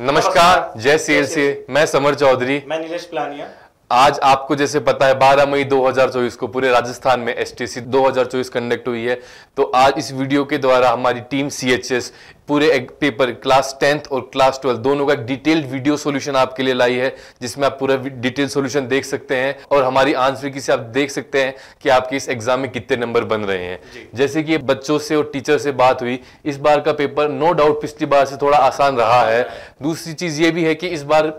नमस्कार जय सी मैं समर चौधरी मैं नीलेश प्लानिया आज आपको जैसे पता है 12 मई 2024 को पूरे राजस्थान में एसटीसी 2024 कंडक्ट हुई है तो आज इस वीडियो के द्वारा हमारी टीम सीएचएस पूरे एक पेपर क्लास टेंथ और क्लास ट्वेल्थ दोनों का एक डिटेल्ड वीडियो सॉल्यूशन आपके लिए लाई है जिसमें आप पूरा डिटेल सॉल्यूशन देख सकते हैं और हमारी आंसर से आप देख सकते हैं कि आपके इस एग्जाम में कितने नंबर बन रहे हैं जैसे कि बच्चों से और टीचर से बात हुई इस बार का पेपर नो डाउट पिछली बार से थोड़ा आसान रहा है दूसरी चीज ये भी है कि इस बार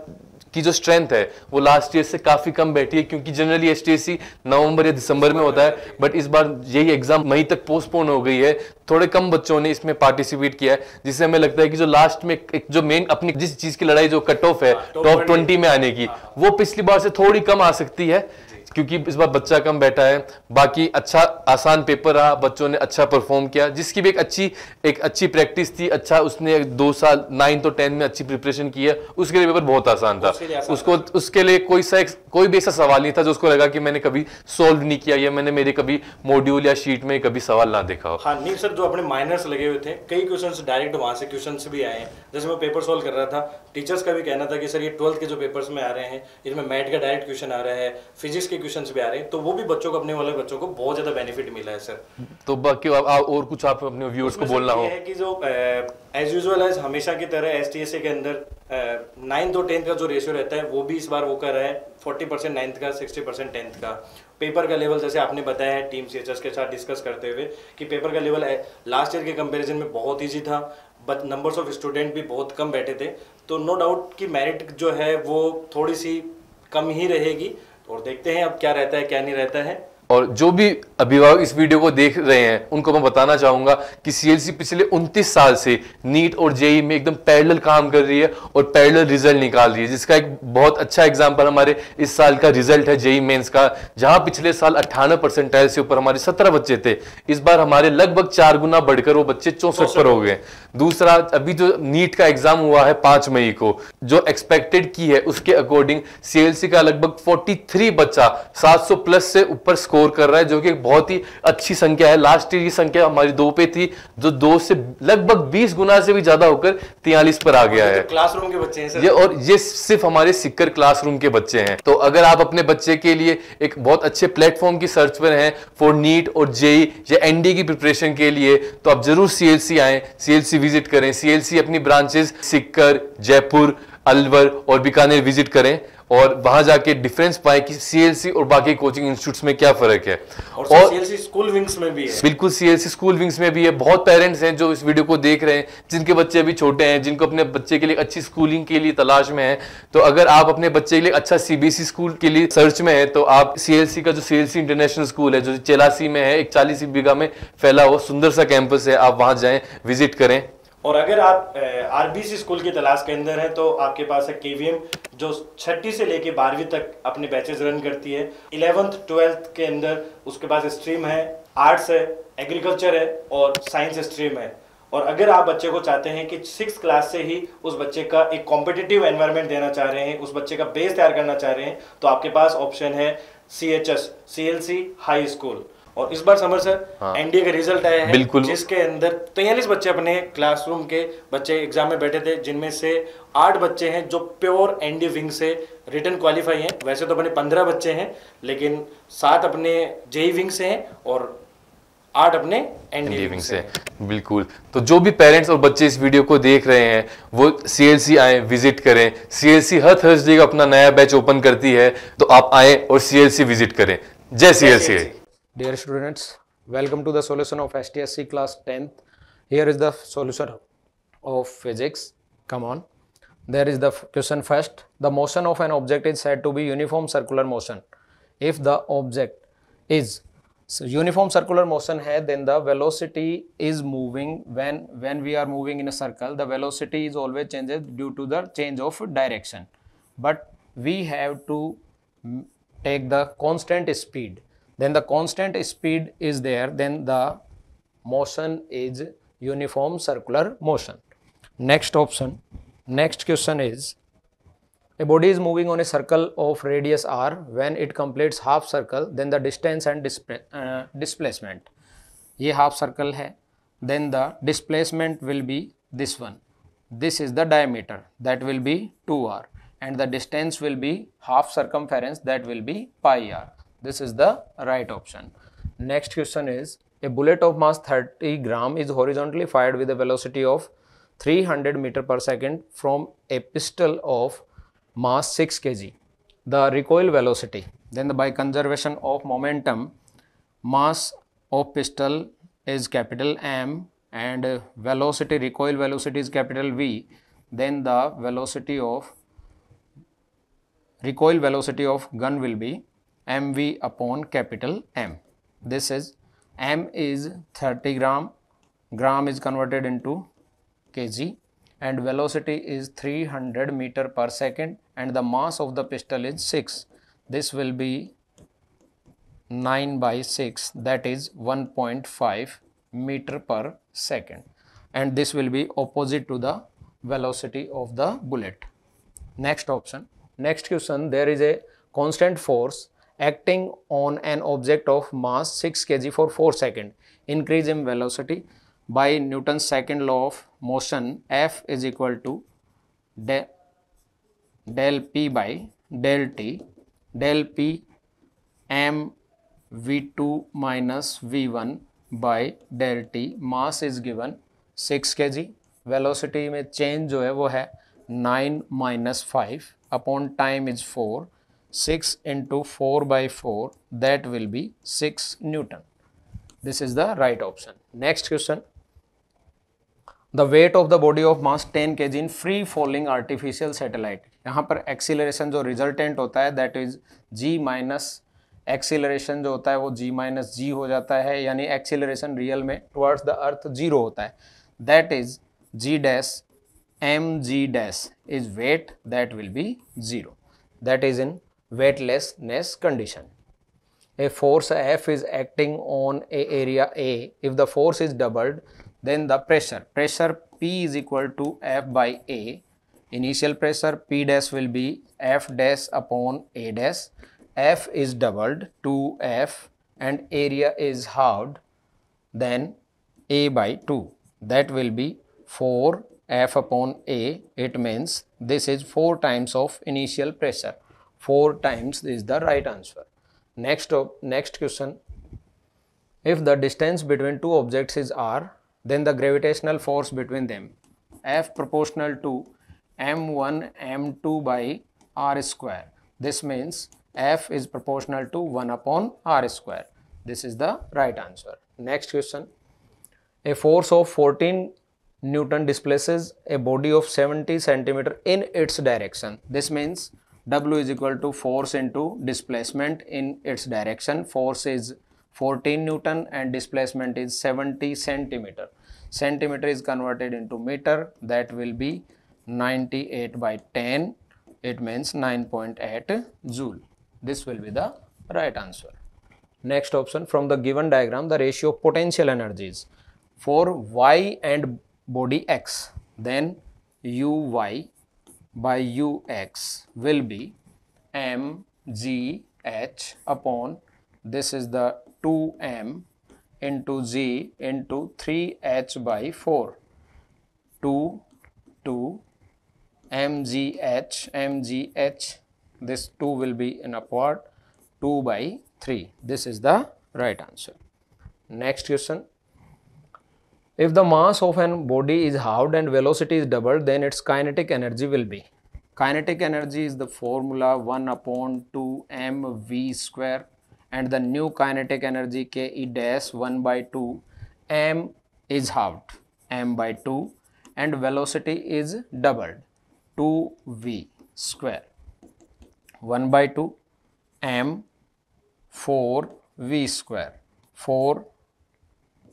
की जो स्ट्रेंथ है वो लास्ट ईयर से काफी कम बैठी है क्योंकि जनरली एस टी नवंबर या दिसंबर में होता है बट इस बार यही एग्जाम मई तक पोस्टपोन हो गई है थोड़े कम बच्चों ने इसमें पार्टिसिपेट किया है जिससे हमें लगता है कि जो लास्ट में एक जो मेन अपनी जिस चीज की लड़ाई जो कट ऑफ है टॉप हाँ, ट्वेंटी में आने की हाँ। वो पिछली बार से थोड़ी कम आ सकती है क्योंकि इस बार बच्चा कम बैठा है बाकी अच्छा आसान पेपर रहा बच्चों ने अच्छा परफॉर्म किया जिसकी भी एक अच्छी एक अच्छी प्रैक्टिस थी अच्छा उसने दो साल नाइन्थ और टेंथ में अच्छी प्रिपरेशन की है उसके लिए पेपर बहुत आसान था उसको उसके लिए कोई सा कोई भी ऐसा सवाल नहीं था जो उसको लगा कि मैंने कभी सोल्व नहीं किया या मैंने मेरे कभी मॉड्यूल या शीट में कभी सवाल ना देखा हो हाँ नहीं सर जो अपने माइनर्स लगे हुए थे कई क्वेश्चन डायरेक्ट वहाँ से क्वेश्चन भी आए हैं जैसे मैं पेपर सोल्व कर रहा था टीचर्स का भी कहना था कि सर ये ट्वेल्थ के जो पेपर्स में आ रहे हैं इसमें मैथ का डायरेक्ट क्वेश्चन आ रहा है फिजिक्स के क्वेश्चन भी आ रहे हैं तो वो भी बच्चों को अपने वाले बच्चों को बहुत ज्यादा बेनिफिट मिला है सर तो बाकी आ, आ, और कुछ आप अपने व्यूअर्स को बोलना हो है कि जो एज यूजल एज हमेशा की तरह एस टी एस ए के अंदर नाइन्थ और टेंथ का जो रेशियो रहता है वो भी इस बार वो कर रहा है फोर्टी परसेंट नाइन्थ का सिक्सटी परसेंट टेंथ का पेपर का लेवल जैसे आपने बताया है टीम सी के साथ डिस्कस करते हुए कि पेपर का लेवल लास्ट ईयर के कंपेरिजन में बहुत ईजी था बट नंबर्स ऑफ स्टूडेंट भी बहुत कम बैठे थे तो नो डाउट कि मेरिट जो है वो थोड़ी सी कम ही रहेगी और देखते हैं अब क्या रहता है क्या नहीं रहता है और जो भी अभिभावक इस वीडियो को देख रहे हैं उनको मैं बताना चाहूंगा कि सीएलसी पिछले 29 साल से नीट और जेई में एकदम पैरेलल काम कर रही है और पैरेलल रिजल्ट निकाल रही है जिसका एक बहुत अच्छा एग्जाम्पल हमारे इस साल का रिजल्ट है जेई मेंस का जहां पिछले साल अट्ठानवे परसेंटाइल से ऊपर हमारे सत्रह बच्चे थे इस बार हमारे लगभग चार गुना बढ़कर वो बच्चे चौसठ पर हो गए दूसरा अभी जो नीट का एग्जाम हुआ है पांच मई को जो एक्सपेक्टेड की है उसके अकॉर्डिंग सीएलसी का लगभग फोर्टी बच्चा सात प्लस से ऊपर स्कोर स्कोर कर रहा है जो कि बहुत ही अच्छी संख्या है लास्ट ईयर की संख्या हमारी दो पे थी जो दो से लगभग बीस गुना से भी ज्यादा होकर तियालीस पर आ गया है तो क्लासरूम के बच्चे हैं ये और ये सिर्फ हमारे सिक्कर क्लासरूम के बच्चे हैं तो अगर आप अपने बच्चे के लिए एक बहुत अच्छे प्लेटफॉर्म की सर्च पर हैं फॉर नीट और जेई e, या एनडी e की प्रिपरेशन के लिए तो आप जरूर सीएलसी आए सीएलसी विजिट करें सीएलसी अपनी ब्रांचेस सिक्कर जयपुर अलवर और बीकानेर विजिट करें और वहां जाके डिफरेंस पाए कि सीएलसी और बाकी कोचिंग इंस्टीट्यूट्स में क्या फर्क है और, सीएलसी स्कूल विंग्स में भी है बिल्कुल सीएलसी स्कूल विंग्स में भी है बहुत पेरेंट्स हैं जो इस वीडियो को देख रहे हैं जिनके बच्चे अभी छोटे हैं जिनको अपने बच्चे के लिए अच्छी स्कूलिंग के लिए तलाश में है तो अगर आप अपने बच्चे के लिए अच्छा सीबीएसई स्कूल के लिए सर्च में है तो आप सीएलसी का जो सीएलसी इंटरनेशनल स्कूल है जो चेलासी में है एक चालीस बीघा में फैला हुआ सुंदर सा कैंपस है आप वहां जाए विजिट करें और अगर आप आरबीसी स्कूल की तलाश के अंदर हैं तो आपके पास है केवीएम जो छठी से लेके बारहवीं तक अपने बैचेज रन करती है इलेवंथ ट्वेल्थ के अंदर उसके पास स्ट्रीम है आर्ट्स है एग्रीकल्चर है और साइंस स्ट्रीम है और अगर आप बच्चे को चाहते हैं कि सिक्स क्लास से ही उस बच्चे का एक कॉम्पिटिटिव एनवायरमेंट देना चाह रहे हैं उस बच्चे का बेस तैयार करना चाह रहे हैं तो आपके पास ऑप्शन है C H S C L C high school और इस बार समर सर एनडीए का रिजल्ट आया है बिल्कुल जिसके अंदर तैयलीस बच्चे अपने क्लासरूम के बच्चे एग्जाम में बैठे थे जिनमें से आठ बच्चे हैं जो प्योर एनडीए विंग से रिटर्न क्वालिफाई हैं वैसे तो अपने पंद्रह बच्चे हैं लेकिन सात अपने जेई विंग से हैं और आठ अपने विंग से बिल्कुल तो जो भी पेरेंट्स और बच्चे इस वीडियो को देख रहे हैं वो सीएलसी आए विजिट करें सीएलसी हर थर्सडे का अपना नया बैच ओपन करती है तो आप आए और सीएलसी विजिट करें जय CLC Dear students, welcome to the solution of STSC class 10th. Here is the solution of physics. Come on. There is the question first. The motion of an object is said to be uniform circular motion. If the object is so uniform circular motion hai, then the velocity is moving when, when we are moving in a circle, the velocity is always changes due to the change of direction. But we have to take the constant speed then the constant speed is there then the motion is uniform circular motion next option next question is a body is moving on a circle of radius r when it completes half circle then the distance and displa uh, displacement ye half circle hai then the displacement will be this one this is the diameter that will be 2r and the distance will be half circumference that will be pi r this is the right option. Next question is a bullet of mass 30 gram is horizontally fired with a velocity of 300 meter per second from a pistol of mass 6 kg. The recoil velocity then the, by conservation of momentum mass of pistol is capital M and velocity recoil velocity is capital V then the velocity of recoil velocity of gun will be mv upon capital M. This is M is 30 gram, gram is converted into kg and velocity is 300 meter per second and the mass of the pistol is 6. This will be 9 by 6 that is 1.5 meter per second and this will be opposite to the velocity of the bullet. Next option. Next question there is a constant force acting on an object of mass 6 kg for 4 second increase in velocity by Newton's second law of motion F is equal to de del P by del T del P m v2 minus v1 by del T mass is given 6 kg velocity में change जो है वो है 9 minus 5 upon time is 4 6 into 4 by 4 that will be 6 Newton. This is the right option. Next question. The weight of the body of mass 10 kg in free falling artificial satellite. यहाँ पर acceleration जो resultant होता है that is g minus acceleration जो होता है वो g minus जी हो जाता है यानी एक्सीलरेशन रियल में टुवर्ड्स द अर्थ जीरो होता है that is g dash M G dash is weight that will be zero that is in weightlessness condition. A force F is acting on a area A. If the force is doubled, then the pressure, pressure P is equal to F by A. Initial pressure P dash will be F dash upon A dash. F is doubled to F and area is halved then A by 2. That will be 4 F upon A. It means this is 4 times of initial pressure. 4 times is the right answer. Next, next question. If the distance between two objects is r, then the gravitational force between them F proportional to m1 m2 by r square. This means F is proportional to 1 upon r square. This is the right answer. Next question. A force of 14 Newton displaces a body of 70 centimeter in its direction. This means W is equal to force into displacement in its direction. Force is 14 Newton and displacement is 70 centimeter. Centimeter is converted into meter that will be 98 by 10 it means 9.8 joule. This will be the right answer. Next option from the given diagram the ratio of potential energies for y and body x then uy by ux will be mgh upon this is the 2m into g into 3h by 4 2 2 this 2 will be in a part 2 by 3 this is the right answer next question if the mass of an body is halved and velocity is doubled, then its kinetic energy will be. Kinetic energy is the formula 1 upon 2 mv square and the new kinetic energy ke dash 1 by 2 m is halved m by 2 and velocity is doubled 2v square 1 by 2 m 4v square 4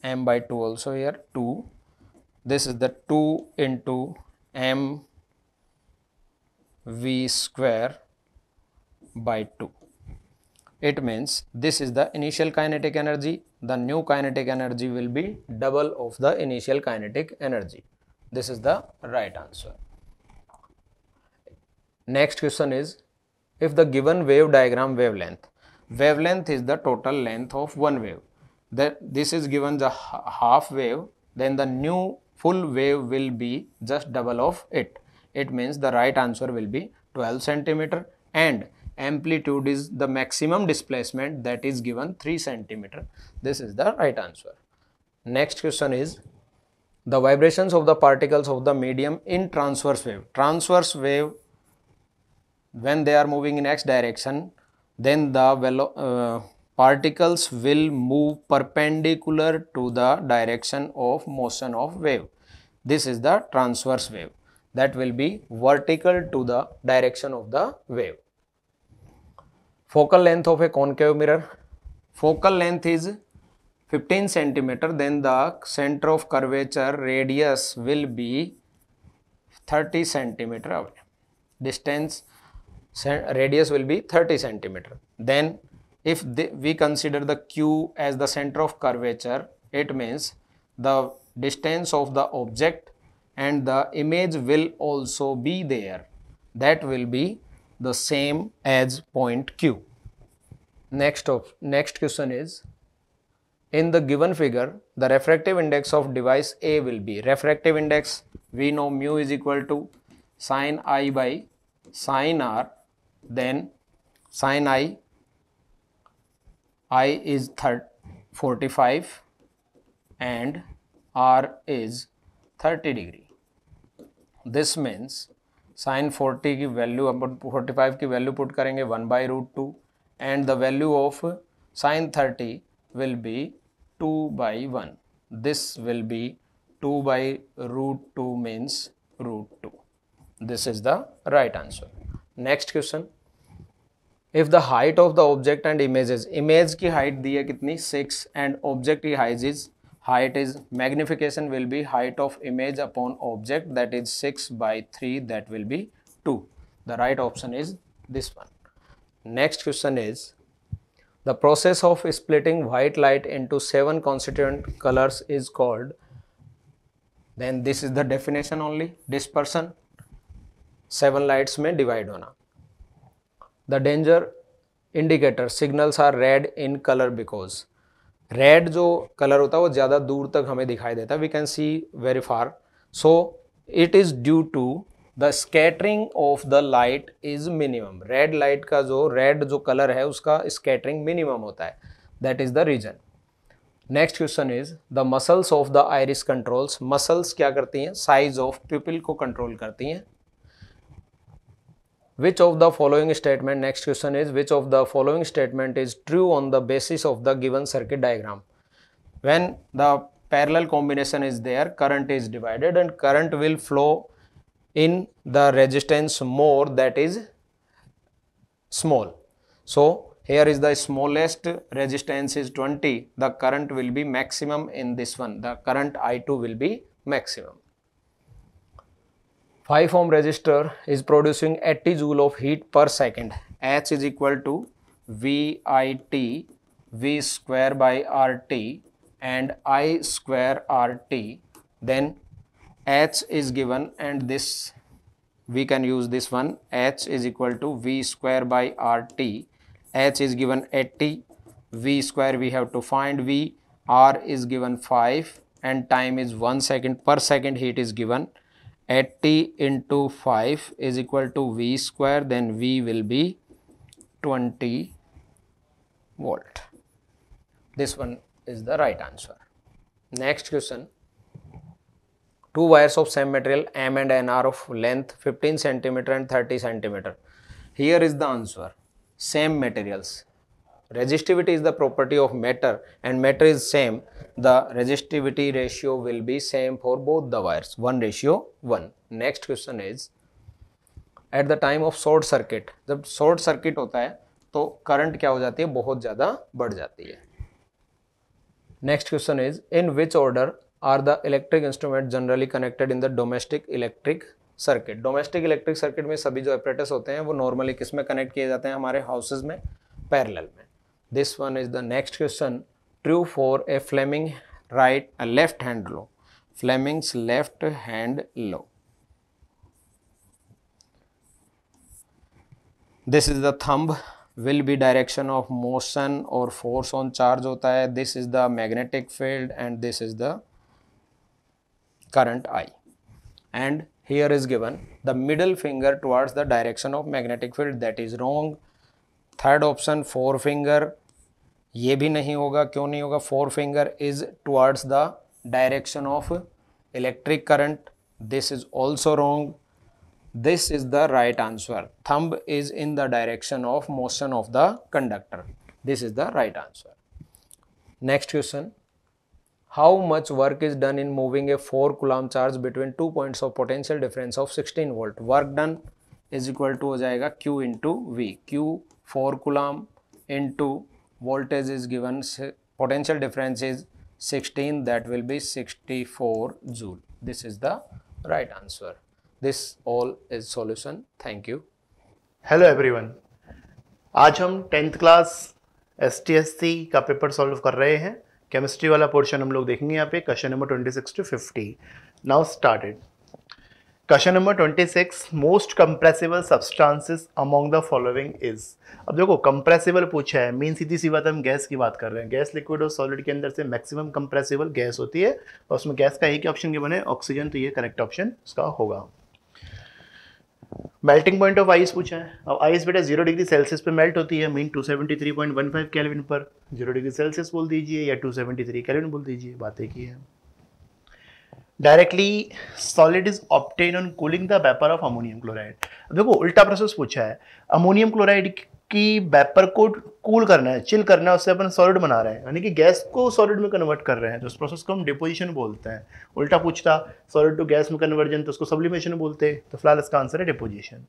m by 2 also here 2 this is the 2 into m v square by 2 it means this is the initial kinetic energy the new kinetic energy will be double of the initial kinetic energy this is the right answer next question is if the given wave diagram wavelength wavelength is the total length of one wave that this is given the half wave then the new full wave will be just double of it it means the right answer will be 12 centimeter and amplitude is the maximum displacement that is given 3 centimeter this is the right answer next question is the vibrations of the particles of the medium in transverse wave transverse wave when they are moving in x direction then the velo uh, particles will move perpendicular to the direction of motion of wave. This is the transverse wave that will be vertical to the direction of the wave. Focal length of a concave mirror. Focal length is 15 centimeter then the center of curvature radius will be 30 centimeter away. Distance radius will be 30 centimeter. Then if they, we consider the q as the center of curvature it means the distance of the object and the image will also be there that will be the same as point q next of next question is in the given figure the refractive index of device a will be refractive index we know mu is equal to sine i by sine r then sine i i is 45 and r is 30 degree this means sine 40 value about 45 value put karenge 1 by root 2 and the value of sine 30 will be 2 by 1 this will be 2 by root 2 means root 2 this is the right answer next question if the height of the object and images image की height दी है six and object height is height is magnification will be height of image upon object that is 6 by 3 that will be 2 the right option is this one next question is the process of splitting white light into seven constituent colors is called then this is the definition only dispersion Seven lights में divide होना the danger indicator signals are red in colour because red जो colour होता है वो ज़्यादा दूर तक हमें दिखाई देता है we can see very far so it is due to the scattering of the light is minimum red light का जो रेड जो कलर है उसका स्केटरिंग मिनिमम होता है that is the reason next question is the muscles of the iris controls muscles क्या करती हैं साइज ऑफ पीपल को कंट्रोल करती हैं which of the following statement next question is which of the following statement is true on the basis of the given circuit diagram when the parallel combination is there current is divided and current will flow in the resistance more that is small so here is the smallest resistance is 20 the current will be maximum in this one the current i2 will be maximum 5 ohm resistor is producing 80 joule of heat per second. H is equal to VIT V square by RT and I square RT. Then H is given and this we can use this one H is equal to V square by RT. H is given 80 V square we have to find V R is given 5 and time is 1 second per second heat is given 80 into 5 is equal to V square then V will be 20 volt. This one is the right answer. Next question. Two wires of same material M and N are of length 15 centimeter and 30 centimeter. Here is the answer. Same materials resistivity is the property of matter and matter is same the resistivity ratio will be same for both the wires 1 ratio 1 next question is at the time of short circuit jab short circuit hota hai to current kya ho jati hai bahut zyada badh jati hai next question is in which order are the electric instrument generally connected in the domestic electric circuit domestic electric circuit में सभी जो operators होते हैं वो normally किस में connect किए जाते हैं हमारे हाउसेज में पैरेलल में This one is the next question. True for a Fleming right a left hand law. Fleming's left hand law. This is the thumb will be direction of motion or force on charge होता है this is the magnetic field and this is the current I and here is given the middle finger towards the direction of magnetic field that is wrong third option four finger ये भी नहीं होगा क्यों नहीं होगा four finger is towards the direction of electric current this is also wrong this is the right answer thumb is in the direction of motion of the conductor this is the right answer next question how much work is done in moving a four coulomb charge between two point of potential difference of sixteen volt work done is equal to हो जाएगा Q into V Q 4 coulomb into voltage is given potential difference is 16 that will be 64 joule this is the right answer this all is solution thank you hello everyone आज हम tenth class एस का पेपर solve कर रहे हैं chemistry वाला portion हम लोग देखेंगे यहाँ पे question number 26 to 50 now started question number twenty six most compressible substances among the following is अब देखो कंप्रेसिबल पूछा है मीन सीधी सी बात हम गैस की बात कर रहे हैं गैस लिक्विड और सॉलिड के अंदर से मैक्सिमम कंप्रेसिबल गैस होती है और उसमें गैस का एक ही ऑप्शन क्या बने ऑक्सीजन तो ये करेक्ट ऑप्शन उसका होगा मेल्टिंग पॉइंट ऑफ आइस पूछा है अब आइस बेटा जीरो डिग्री सेल्सियस पे मेल्ट होती है मीन फाइव कैलविन पर जीरो डिग्री सेल्सियस बोल दीजिए या थ्री केल्विन बोल दीजिए बात की ही है directly solid is obtained on cooling the vapour of ammonium chloride देखो उल्टा प्रोसेस पूछा है अमोनियम क्लोराइड की वेपर को कूल करना है चिल करना है उससे अपन सॉलिड बना रहे हैं यानी कि गैस को सॉलिड में कन्वर्ट कर रहे हैं तो उस प्रोसेस को हम डिपोजिशन बोलते हैं उल्टा पूछता सॉलिड टू गैस में कन्वर्जन तो उसको सब्लिमेशन बोलते हैं तो फिलहाल इसका आंसर है deposition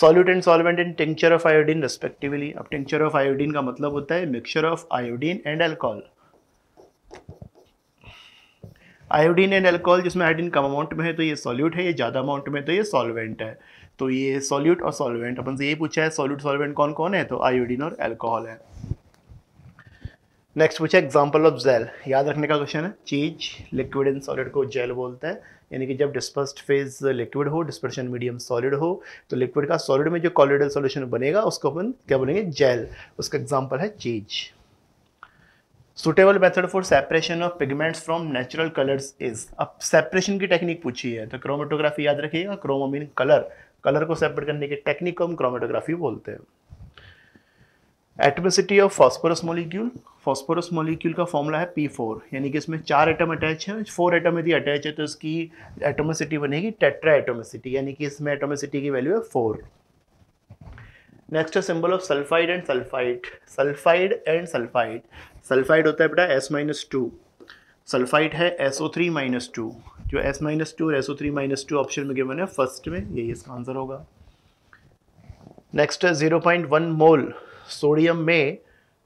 solute and solvent and tincture of iodine respectively अब टिंक्चर ऑफ आयोडीन का मतलब होता है mixture of iodine and alcohol iodine and alcohol जिसमें आयोडीन कम अमाउंट में है तो ये सॉल्यूट है ये ज़्यादा अमाउंट में तो ये सॉल्वेंट है तो ये सॉल्यूट तो और सॉल्वेंट अपन से ये पूछा है सॉल्यूट सॉल्वेंट कौन कौन है तो आयोडीन और एल्कोहल है नेक्स्ट पूछा एग्जाम्पल ऑफ जेल याद रखने का क्वेश्चन है चीज लिक्विड इन सॉलिड को जेल बोलते हैं यानी कि जब डिस्पर्स्ड फेज लिक्विड हो डिस्पर्शन मीडियम सॉलिड हो तो लिक्विड का सॉलिड में जो कॉलिडल सॉल्यूशन बनेगा उसको अपन क्या बोलेंगे जेल उसका एग्जाम्पल है cheese suitable method for separation of pigments from natural colours is अब सेपरेशन की टेक्निक पूछी है तो क्रोमेटोग्राफी याद रखिएगा क्रोमो मीन कलर कलर को सेपरेट करने की टेक्निक को हम क्रोमेटोग्राफी बोलते हैं atomicity of phosphorus molecule phosphorus molecule का फॉर्मूला है पी फोर यानी कि इसमें चार एटम अटैच है फोर एटम यदि अटैच है तो इसकी एटोमिसिटी बनेगी टेट्रा एटोमिसिटी यानी कि इसमें एटोमिसिटी की वैल्यू है फोर नेक्स्ट है symbol of sulphide and sulphide sulphide and sulphide sulphide होता है बेटा एस माइनस टू सल्फाइड है S O three minus two जो एस माइनस टू और S O three minus two option में गिवन है फर्स्ट में यही इसका आंसर होगा नेक्स्ट है zero point one mole sodium में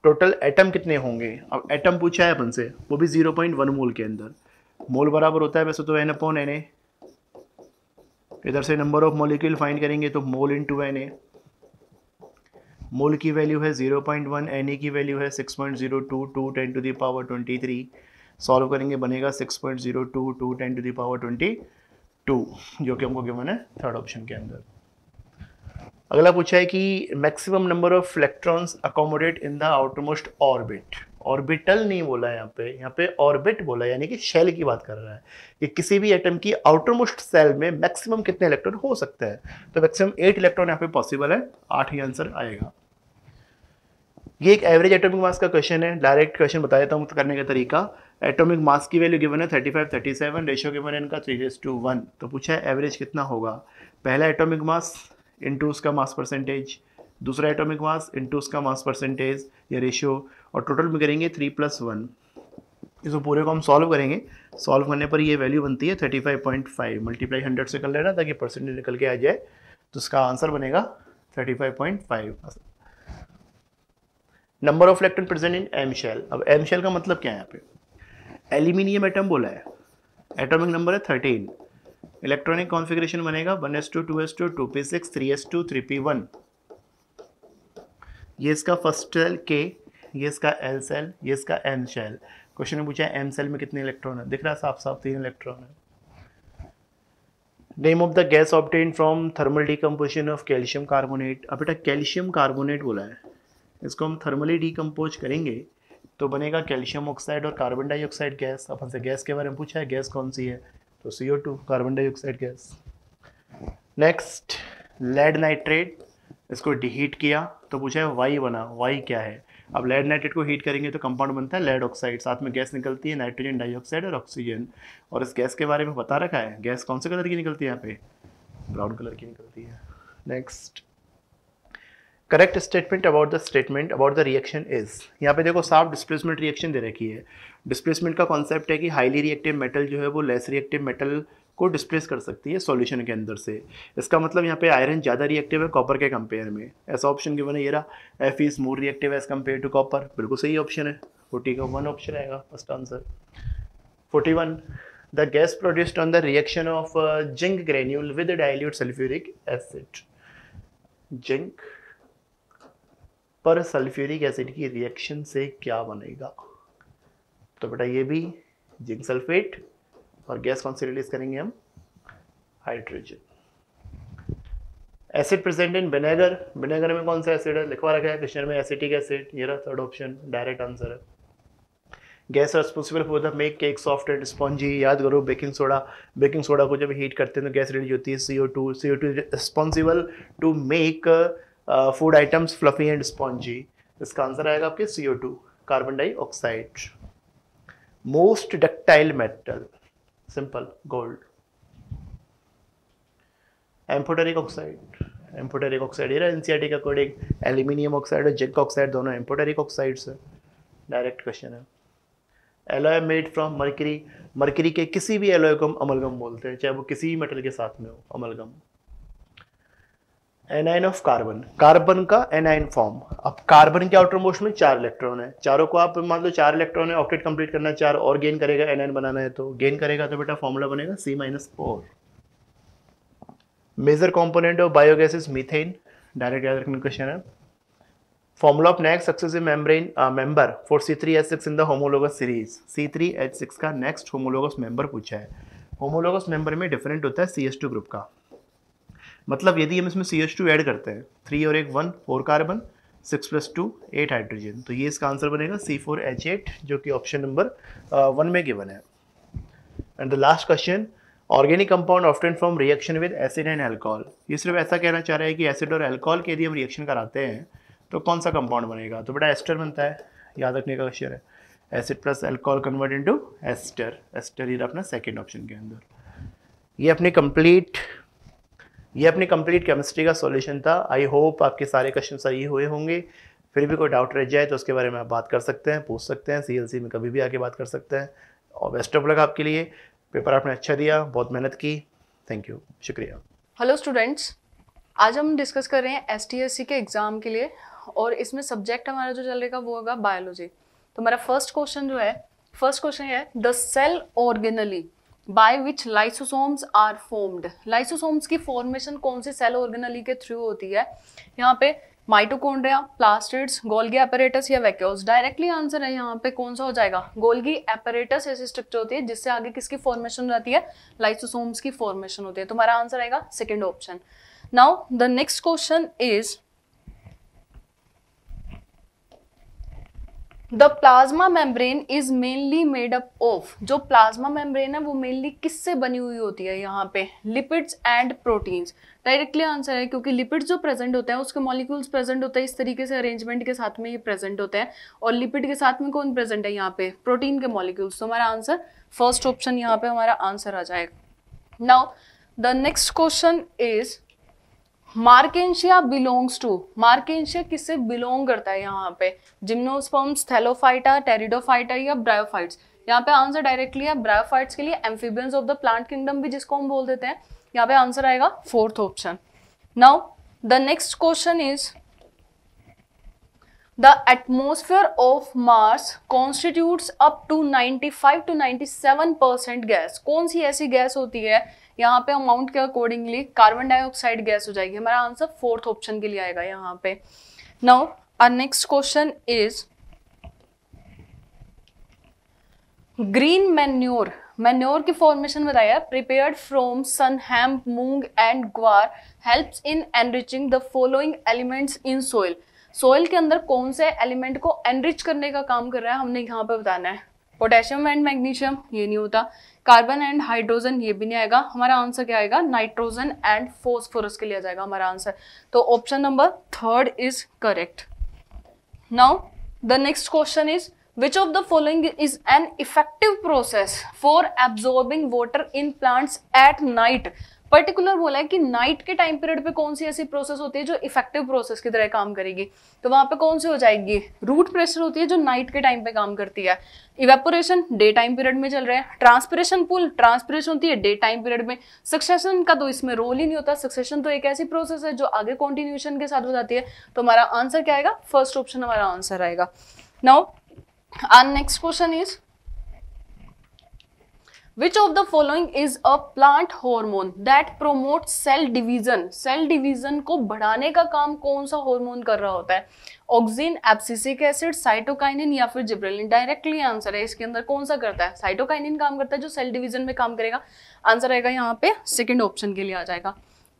टोटल एटम कितने होंगे अब एटम पूछा है अपन से वो भी जीरो पॉइंट वन मोल के अंदर मोल बराबर होता है वैसे तो एन अपॉन एन ए इधर से नंबर ऑफ मॉलिक्यूल फाइंड करेंगे तो मोल इन टू एन ए मोल की वैल्यू है 0.1 पॉइंट एन की वैल्यू है 6.022 point zero two two ten to the power twenty three solve करेंगे बनेगा 6.022 point zero two two ten to the power twenty two जो कि हमको गिवन है थर्ड ऑप्शन के अंदर अगला पूछा है कि maximum number of electrons accommodate in the outmost orbit orbital नहीं बोला यहाँ पे यहाँ पे ऑर्बिट बोला यानी कि शेल की बात कर रहा है कि किसी भी एटम की आउटर मोस्ट सेल में मैक्सिमम कितने इलेक्ट्रॉन हो सकते हैं तो मैक्सिमम एट इलेक्ट्रॉन यहाँ पे पॉसिबल है आठ ही आंसर आएगा ये एक एवरेज एटॉमिक मास का क्वेश्चन है डायरेक्ट क्वेश्चन बता देता हूँ करने का तरीका एटॉमिक मास की वैल्यू गिवन है 35, 37 रेशियो गिवन है इनका थ्री टू वन तो पूछा है एवरेज कितना होगा पहला एटॉमिक मास इनटू उसका मास परसेंटेज दूसरा एटॉमिक मास इनटू उसका मास परसेंटेज या रेशियो और टोटल में करेंगे थ्री प्लस वन इसको पूरे को हम सॉल्व करेंगे सॉल्व करने पर ये वैल्यू बनती है thirty five point five multiply hundred से कर लेना ताकि परसेंटेज निकल के आ जाए तो इसका आंसर बनेगा thirty five point five number of electron present in M shell अब एम शेल का मतलब क्या है यहाँ पे एल्यूमिनियम एटम बोला है एटॉमिक नंबर है थर्टीन इलेक्ट्रॉनिक कॉन्फिग्रेशन बनेगा one s two two s two two p six three s two three p one ये इसका फर्स्ट शेल के ये इसका एल सेल ये इसका एम सेल क्वेश्चन में पूछा है एम सेल में कितने इलेक्ट्रॉन है दिख रहा है साफ साफ तीन इलेक्ट्रॉन है name of the gas obtained from thermal decomposition of calcium carbonate अब बेटा कैल्शियम कार्बोनेट बोला है इसको हम थर्मली डिकम्पोज करेंगे तो बनेगा कैल्शियम ऑक्साइड और कार्बन डाइऑक्साइड गैस अपन से गैस के बारे में पूछा है गैस कौन सी है तो C O two carbon dioxide gas next lead nitrate इसको डिहीट किया तो पूछा है वाई बना वाई क्या है अब लेड नाइट्रेट को हीट करेंगे तो कंपाउंड बनता है लेड ऑक्साइड साथ में गैस निकलती है नाइट्रोजन डाइऑक्साइड और ऑक्सीजन और इस गैस के बारे में बता रखा है गैस कौन से कलर की निकलती है यहाँ पे ब्राउन कलर की निकलती है next correct statement about the statement about the reaction is यहाँ पे देखो साफ डिस्प्लेसमेंट रिएक्शन दे रखी है डिस्प्लेसमेंट का कॉन्सेप्ट है कि हाईली रिएक्टिव मेटल जो है वो लेस रिएक्टिव मेटल को डिस्प्लेस कर सकती है सॉल्यूशन के अंदर से इसका मतलब यहाँ पे आयरन ज़्यादा रिएक्टिव है कॉपर के कंपेयर में ऐसा ऑप्शन क्यों है ये रहा F is more reactive as compare to copper बिल्कुल सही ऑप्शन है फोर्टी का वन ऑप्शन आएगा first answer forty one the gas produced on the reaction of zinc granule with dilute sulphuric acid zinc पर सल्फ्यूरिक एसिड की reaction से क्या बनेगा तो बेटा ये भी जिंक सल्फेट और गैस कौन सी रिलीज करेंगे हम hydrogen acid present in vinegar vinegar में कौन सा एसिड है लिखवा रखा है क्वेश्चन में एसिटिक एसिड ये रहा थर्ड ऑप्शन डायरेक्ट आंसर है gas responsible for the make cake soft and spongy याद करो बेकिंग सोडा बेकिंग सोडा को जब हीट करते हैं तो गैस रिलीज होती है C O two C O two responsible to make food items fluffy and spongy इसका आंसर आएगा आपके C O two carbon dioxide most ductile metal simple gold amphoteric oxide amphoteric oxide ये N C के according aluminium oxide और zinc oxide दोनों amphoteric oxides है direct question है alloy made from mercury mercury के किसी भी एलोए को हम अमलगम बोलते हैं चाहे वो किसी भी मेटल के साथ में हो amalgam anion of carbon carbon का एनआईन फॉर्म अब कार्बन के आउटर मोस्ट में चार इलेक्ट्रॉन है चारों को आप मान लो चार इलेक्ट्रॉन है ऑक्टेट कंप्लीट करना चार और गेन करेगा एनआईन बनाना है तो गेन करेगा तो बेटा फॉर्मूला बनेगा C minus four major component of biogas is methane direct याद रखने क्वेश्चन है formula of next successive membrane member for C three H six in the homologous series C three H six का next homologous member पूछा है homologous member में different होता है C S to group का मतलब यदि हम इसमें सी एच टू ऐड करते हैं थ्री और एक one four carbon six plus two eight hydrogen तो ये इसका आंसर बनेगा सी फोर एच एट जो कि ऑप्शन नंबर वन में गिवन है and the last question organic compound obtained from reaction with acid and alcohol ये सिर्फ ऐसा कहना चाह रहा है कि एसिड और एल्कोहल के यदि हम रिएक्शन कराते हैं तो कौन सा कंपाउंड बनेगा तो बेटा एस्टर बनता है याद रखने का क्वेश्चन है acid plus alcohol convert into ester ester ये अपना सेकेंड ऑप्शन के अंदर ये अपने कंप्लीट ये अपनी कंप्लीट केमिस्ट्री का सॉल्यूशन था आई होप आपके सारे क्वेश्चन सही हुए होंगे फिर भी कोई डाउट रह जाए तो उसके बारे में आप बात कर सकते हैं पूछ सकते हैं सीएलसी में कभी भी आके बात कर सकते हैं और बेस्ट ऑफ लक आपके लिए पेपर आपने अच्छा दिया बहुत मेहनत की थैंक यू शुक्रिया हेलो स्टूडेंट्स आज हम डिस्कस कर रहे हैं एस के एग्ज़ाम के लिए और इसमें सब्जेक्ट हमारा जो चल रहेगा वो होगा बायोलॉजी तो हमारा फर्स्ट क्वेश्चन जो है फर्स्ट क्वेश्चन है the cell organelle by which lysosomes are formed lysosomes की फॉर्मेशन कौन से सेल ऑर्गेनली के थ्रू होती है यहाँ पे माइटोकोन्ड्रिया प्लास्टिड्स गोल्गी एपरेटस या वैक्यूल्स डायरेक्टली आंसर है यहाँ पे कौन सा हो जाएगा गोल्गी एपरेटस ऐसी स्ट्रक्चर होती है जिससे आगे किसकी फॉर्मेशन रहती है लाइसोसोम्स की फॉर्मेशन होती है तुम्हारा आंसर आएगा second option now the next question is the plasma membrane is mainly made up of जो प्लाज्मा मेम्ब्रेन है वो मेनली किससे बनी हुई होती है यहाँ पे lipids and proteins directly answer है क्योंकि लिपिड्स जो प्रेजेंट होते हैं उसके मॉलिक्यूल्स प्रेजेंट होते हैं इस तरीके से अरेंजमेंट के साथ में ये प्रेजेंट होते हैं और लिपिड के साथ में कौन प्रेजेंट है यहाँ पे प्रोटीन के मॉलिक्यूल्स तो हमारा आंसर फर्स्ट ऑप्शन यहाँ पे हमारा आंसर आ जाएगा now the next question is मार्केशिया belongs to मार्केशिया किससे बिलोंग करता है यहाँ पे जिम्नोस्पर्म स्थेलोफाइटा टेरिडोफाइटा या ब्रायोफाइट्स यहाँ पे आंसर डायरेक्टली है ब्रायोफाइट्स के लिए amphibians of the plant kingdom भी जिसको हम बोल देते हैं यहाँ पे आंसर आएगा fourth option now the next question is the the atmosphere of mars constitutes up five to to seven percent gas कौन सी ऐसी गैस होती है यहाँ पे अमाउंट के अकॉर्डिंगली कार्बन डाइऑक्साइड गैस हो जाएगी हमारा आंसर फोर्थ ऑप्शन के लिए आएगा यहाँ पे now our next question is green manure manure की फॉर्मेशन बताया prepared from sun hemp moong and guar helps in enriching the following elements in soil soil के अंदर कौन से एलिमेंट को एनरिच करने का काम कर रहा है हमने यहाँ पे बताना है पोटेशियम एंड मैग्नीशियम ये नहीं होता कार्बन एंड हाइड्रोजन ये भी नहीं आएगा हमारा आंसर क्या आएगा नाइट्रोजन एंड फोस्फोरस के लिए जाएगा हमारा आंसर तो option number third is correct now the next question is which of the following is an effective process for absorbing water in plants at night particular बोला है कि नाइट के time period पे कौन सी ऐसी प्रोसेस होती है जो इफेक्टिव प्रोसेस की तरह काम करेगी तो वहां पे कौन सी हो जाएगी रूट प्रेशर होती है जो नाइट के टाइम पे काम करती है इवेपोरेशन डे टाइम पीरियड में चल रहा है ट्रांसपरेशन पुल ट्रांसपरेशन होती है डे टाइम पीरियड में सक्सेशन का तो इसमें रोल ही नहीं होता सक्सेशन तो एक ऐसी प्रोसेस है जो आगे कॉन्टिन्यूशन के साथ हो जाती है तो हमारा आंसर क्या आएगा फर्स्ट ऑप्शन हमारा आंसर आएगा now our next question is which of the following is a plant hormone that promote cell division cell division को बढ़ाने का काम कौन सा हॉर्मोन कर रहा होता है ऑक्सिन एप्सिसिक एसिड साइटोकाइनिन या फिर जिब्रेलिन डायरेक्टली आंसर है इसके अंदर कौन सा करता है साइटोकाइनिन काम करता है जो सेल डिवीजन में काम करेगा आंसर आएगा यहाँ पे सेकेंड ऑप्शन के लिए आ जाएगा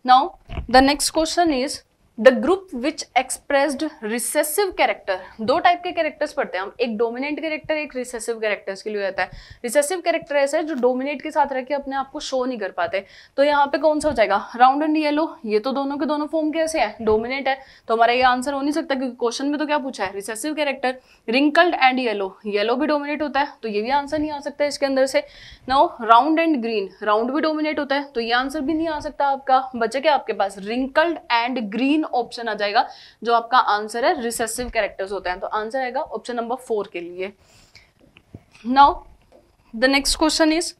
now the next question is the group which expressed recessive character दो टाइप के कैरेक्टर्स पढ़ते हैं हम एक डोमिनेंट कैरेक्टर एक रिसेसिव कैरेक्टर्स के लिए रहता है रिसेसिव कैरेक्टर ऐसा है जो डोमिनेट के साथ रह के अपने आप को शो नहीं कर पाते तो यहाँ पे कौन सा हो जाएगा राउंड एंड येलो ये तो दोनों के दोनों फॉर्म कैसे हैं डोमिनेट है तो हमारा ये आंसर हो नहीं सकता क्योंकि क्वेश्चन में तो क्या पूछा है recessive character wrinkled and yellow yellow भी डोमिनेट होता है तो ये भी आंसर नहीं आ सकता इसके अंदर से no round and green round भी डोमिनेट होता है तो ये आंसर भी नहीं आ सकता आपका बचा क्या आपके पास रिंकल्ड एंड ग्रीन ऑप्शन आ जाएगा जो आपका आंसर है रिसेसिव कैरेक्टर्स होते हैं तो आंसर आएगा ऑप्शन नंबर फोर के लिए now the next question is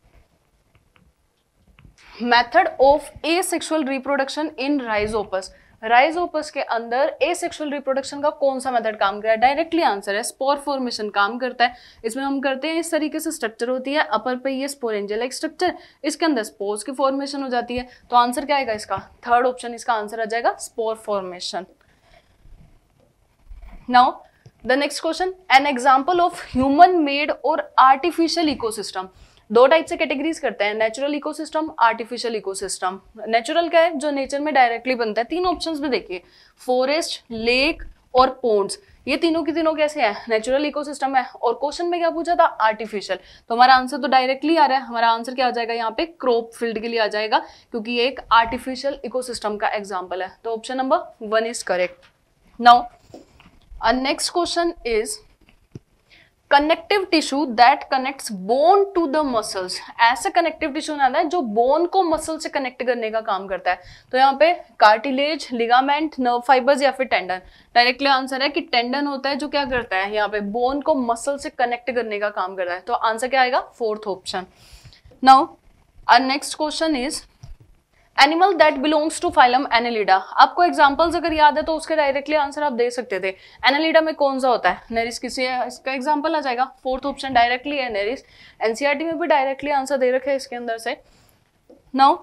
method of asexual reproduction in Rhizopus Rhizopus के अंदर ए एसेक्सुअल रिप्रोडक्शन का कौन सा मेथड काम करता है डायरेक्टली आंसर है स्पोर फॉर्मेशन काम करता है इसमें हम करते हैं इस तरीके से स्ट्रक्चर होती है अपर पे ये स्पोर एंजल एक स्ट्रक्चर इसके अंदर स्पोर्स की फॉर्मेशन हो जाती है तो आंसर क्या आएगा इसका थर्ड ऑप्शन इसका आंसर आ जाएगा spore formation now the next question an example of human made और आर्टिफिशियल इकोसिस्टम दो टाइप से कैटेगरीज करते हैं natural ecosystem artificial ecosystem natural क्या है जो नेचर में डायरेक्टली बनता है तीन ऑप्शंस में देखिए फॉरेस्ट लेक और पोन्ट्स ये तीनों की तीनों कैसे हैं नेचुरल इकोसिस्टम है और क्वेश्चन में क्या पूछा था आर्टिफिशियल तो हमारा आंसर तो डायरेक्टली आ रहा है हमारा आंसर क्या आ जाएगा यहाँ पे क्रॉप फील्ड के लिए आ जाएगा क्योंकि ये एक आर्टिफिशियल इकोसिस्टम का एग्जाम्पल है तो option number one is correct now next question is connective tissue that connects bone to the muscles ऐसा कनेक्टिव टिश्यू बनाता है जो बोन को मसल से कनेक्ट करने का काम करता है तो यहाँ पे कार्टिलेज लिगामेंट नर्व फाइबर्स या फिर टेंडन डायरेक्टली आंसर है कि टेंडन होता है जो क्या करता है यहाँ पे बोन को मसल से कनेक्ट करने का काम करता है तो आंसर क्या आएगा fourth option now next question is animal that belongs to phylum Annelida आपको एग्जाम्पल्स अगर याद है तो उसके डायरेक्टली आंसर आप दे सकते थे एनेलिडा में कौन सा होता है नेरिस किसी है इसका एग्जाम्पल आ जाएगा फोर्थ ऑप्शन डायरेक्टली है नेरिस एनसीआरटी e में भी डायरेक्टली आंसर दे रखे है इसके अंदर से now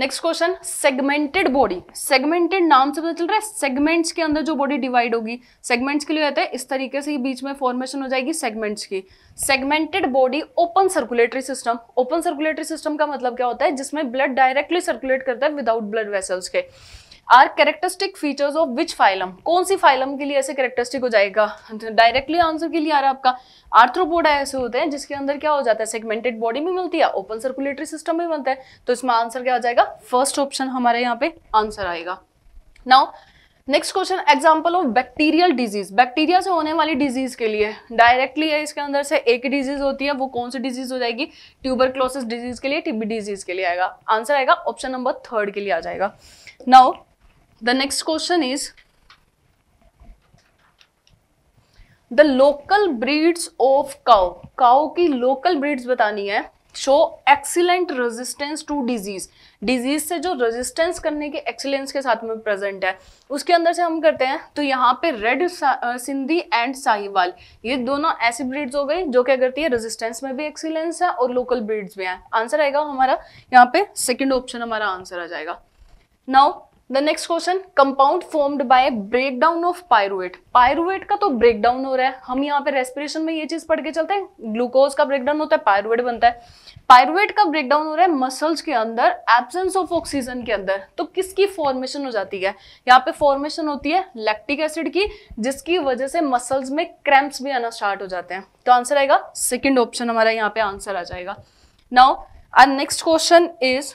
next question segmented body segmented नाम से पता चल रहा है सेगमेंट्स के अंदर जो बॉडी डिवाइड होगी सेगमेंट्स के लिए रहता है इस तरीके से ही बीच में फॉर्मेशन हो जाएगी सेगमेंट्स की segmented body open circulatory system open circulatory system का मतलब क्या होता है जिसमें ब्लड डायरेक्टली सर्कुलेट करता है विदाउट ब्लड वेसल्स के are characteristic features of which phylum कौन सी फाइलम के लिए ऐसे कैरेक्टरिस्टिक हो जाएगा डायरेक्टली आंसर के लिए आ रहा है आपका आर्थ्रोपोडा ऐसे होते हैं जिसके अंदर क्या हो जाता है सेगमेंटेड बॉडी भी मिलती है ओपन सर्कुलेटरी सिस्टम भी बनता है तो इसमें आंसर क्या हो जाएगा फर्स्ट ऑप्शन हमारे यहाँ पे आंसर आएगा now next question example of bacterial disease bacteria से होने वाली डिजीज के लिए डायरेक्टली है इसके अंदर से एक डिजीज होती है वो कौन सी डिजीज हो जाएगी ट्यूबर क्लोसिस डिजीज के लिए टीबी डिजीज के लिए आएगा आंसर आएगा ऑप्शन नंबर थर्ड के लिए आ जाएगा now the next question is the local breeds of cow cow की लोकल ब्रीड्स बतानी है show excellent resistance to disease disease से जो रेजिस्टेंस करने के एक्सीलेंस के साथ में प्रेजेंट है उसके अंदर से हम करते हैं तो यहाँ पे रेड सिंधी एंड साहिवाल ये दोनों ऐसी ब्रीड्स हो गई जो क्या करती है रेजिस्टेंस में भी एक्सीलेंस है और लोकल ब्रीड्स भी है आंसर आएगा हमारा यहाँ पे सेकेंड ऑप्शन हमारा आंसर आ जाएगा now the next question compound formed by breakdown of pyruvate pyruvate का तो ब्रेकडाउन हो रहा है हम यहाँ पे रेस्पिरेशन में ये चीज पढ़ के चलते हैं ग्लूकोज का ब्रेकडाउन होता है पायरुएट बनता है पायरुएट का ब्रेकडाउन हो रहा है मसल्स के अंदर एब्सेंस ऑफ ऑक्सीजन के अंदर तो किसकी फॉर्मेशन हो जाती है यहाँ पे फॉर्मेशन होती है लैक्टिक एसिड की जिसकी वजह से मसल्स में क्रैम्प्स भी आना स्टार्ट हो जाते हैं तो आंसर आएगा सेकेंड ऑप्शन हमारा यहाँ पे आंसर आ जाएगा now next question is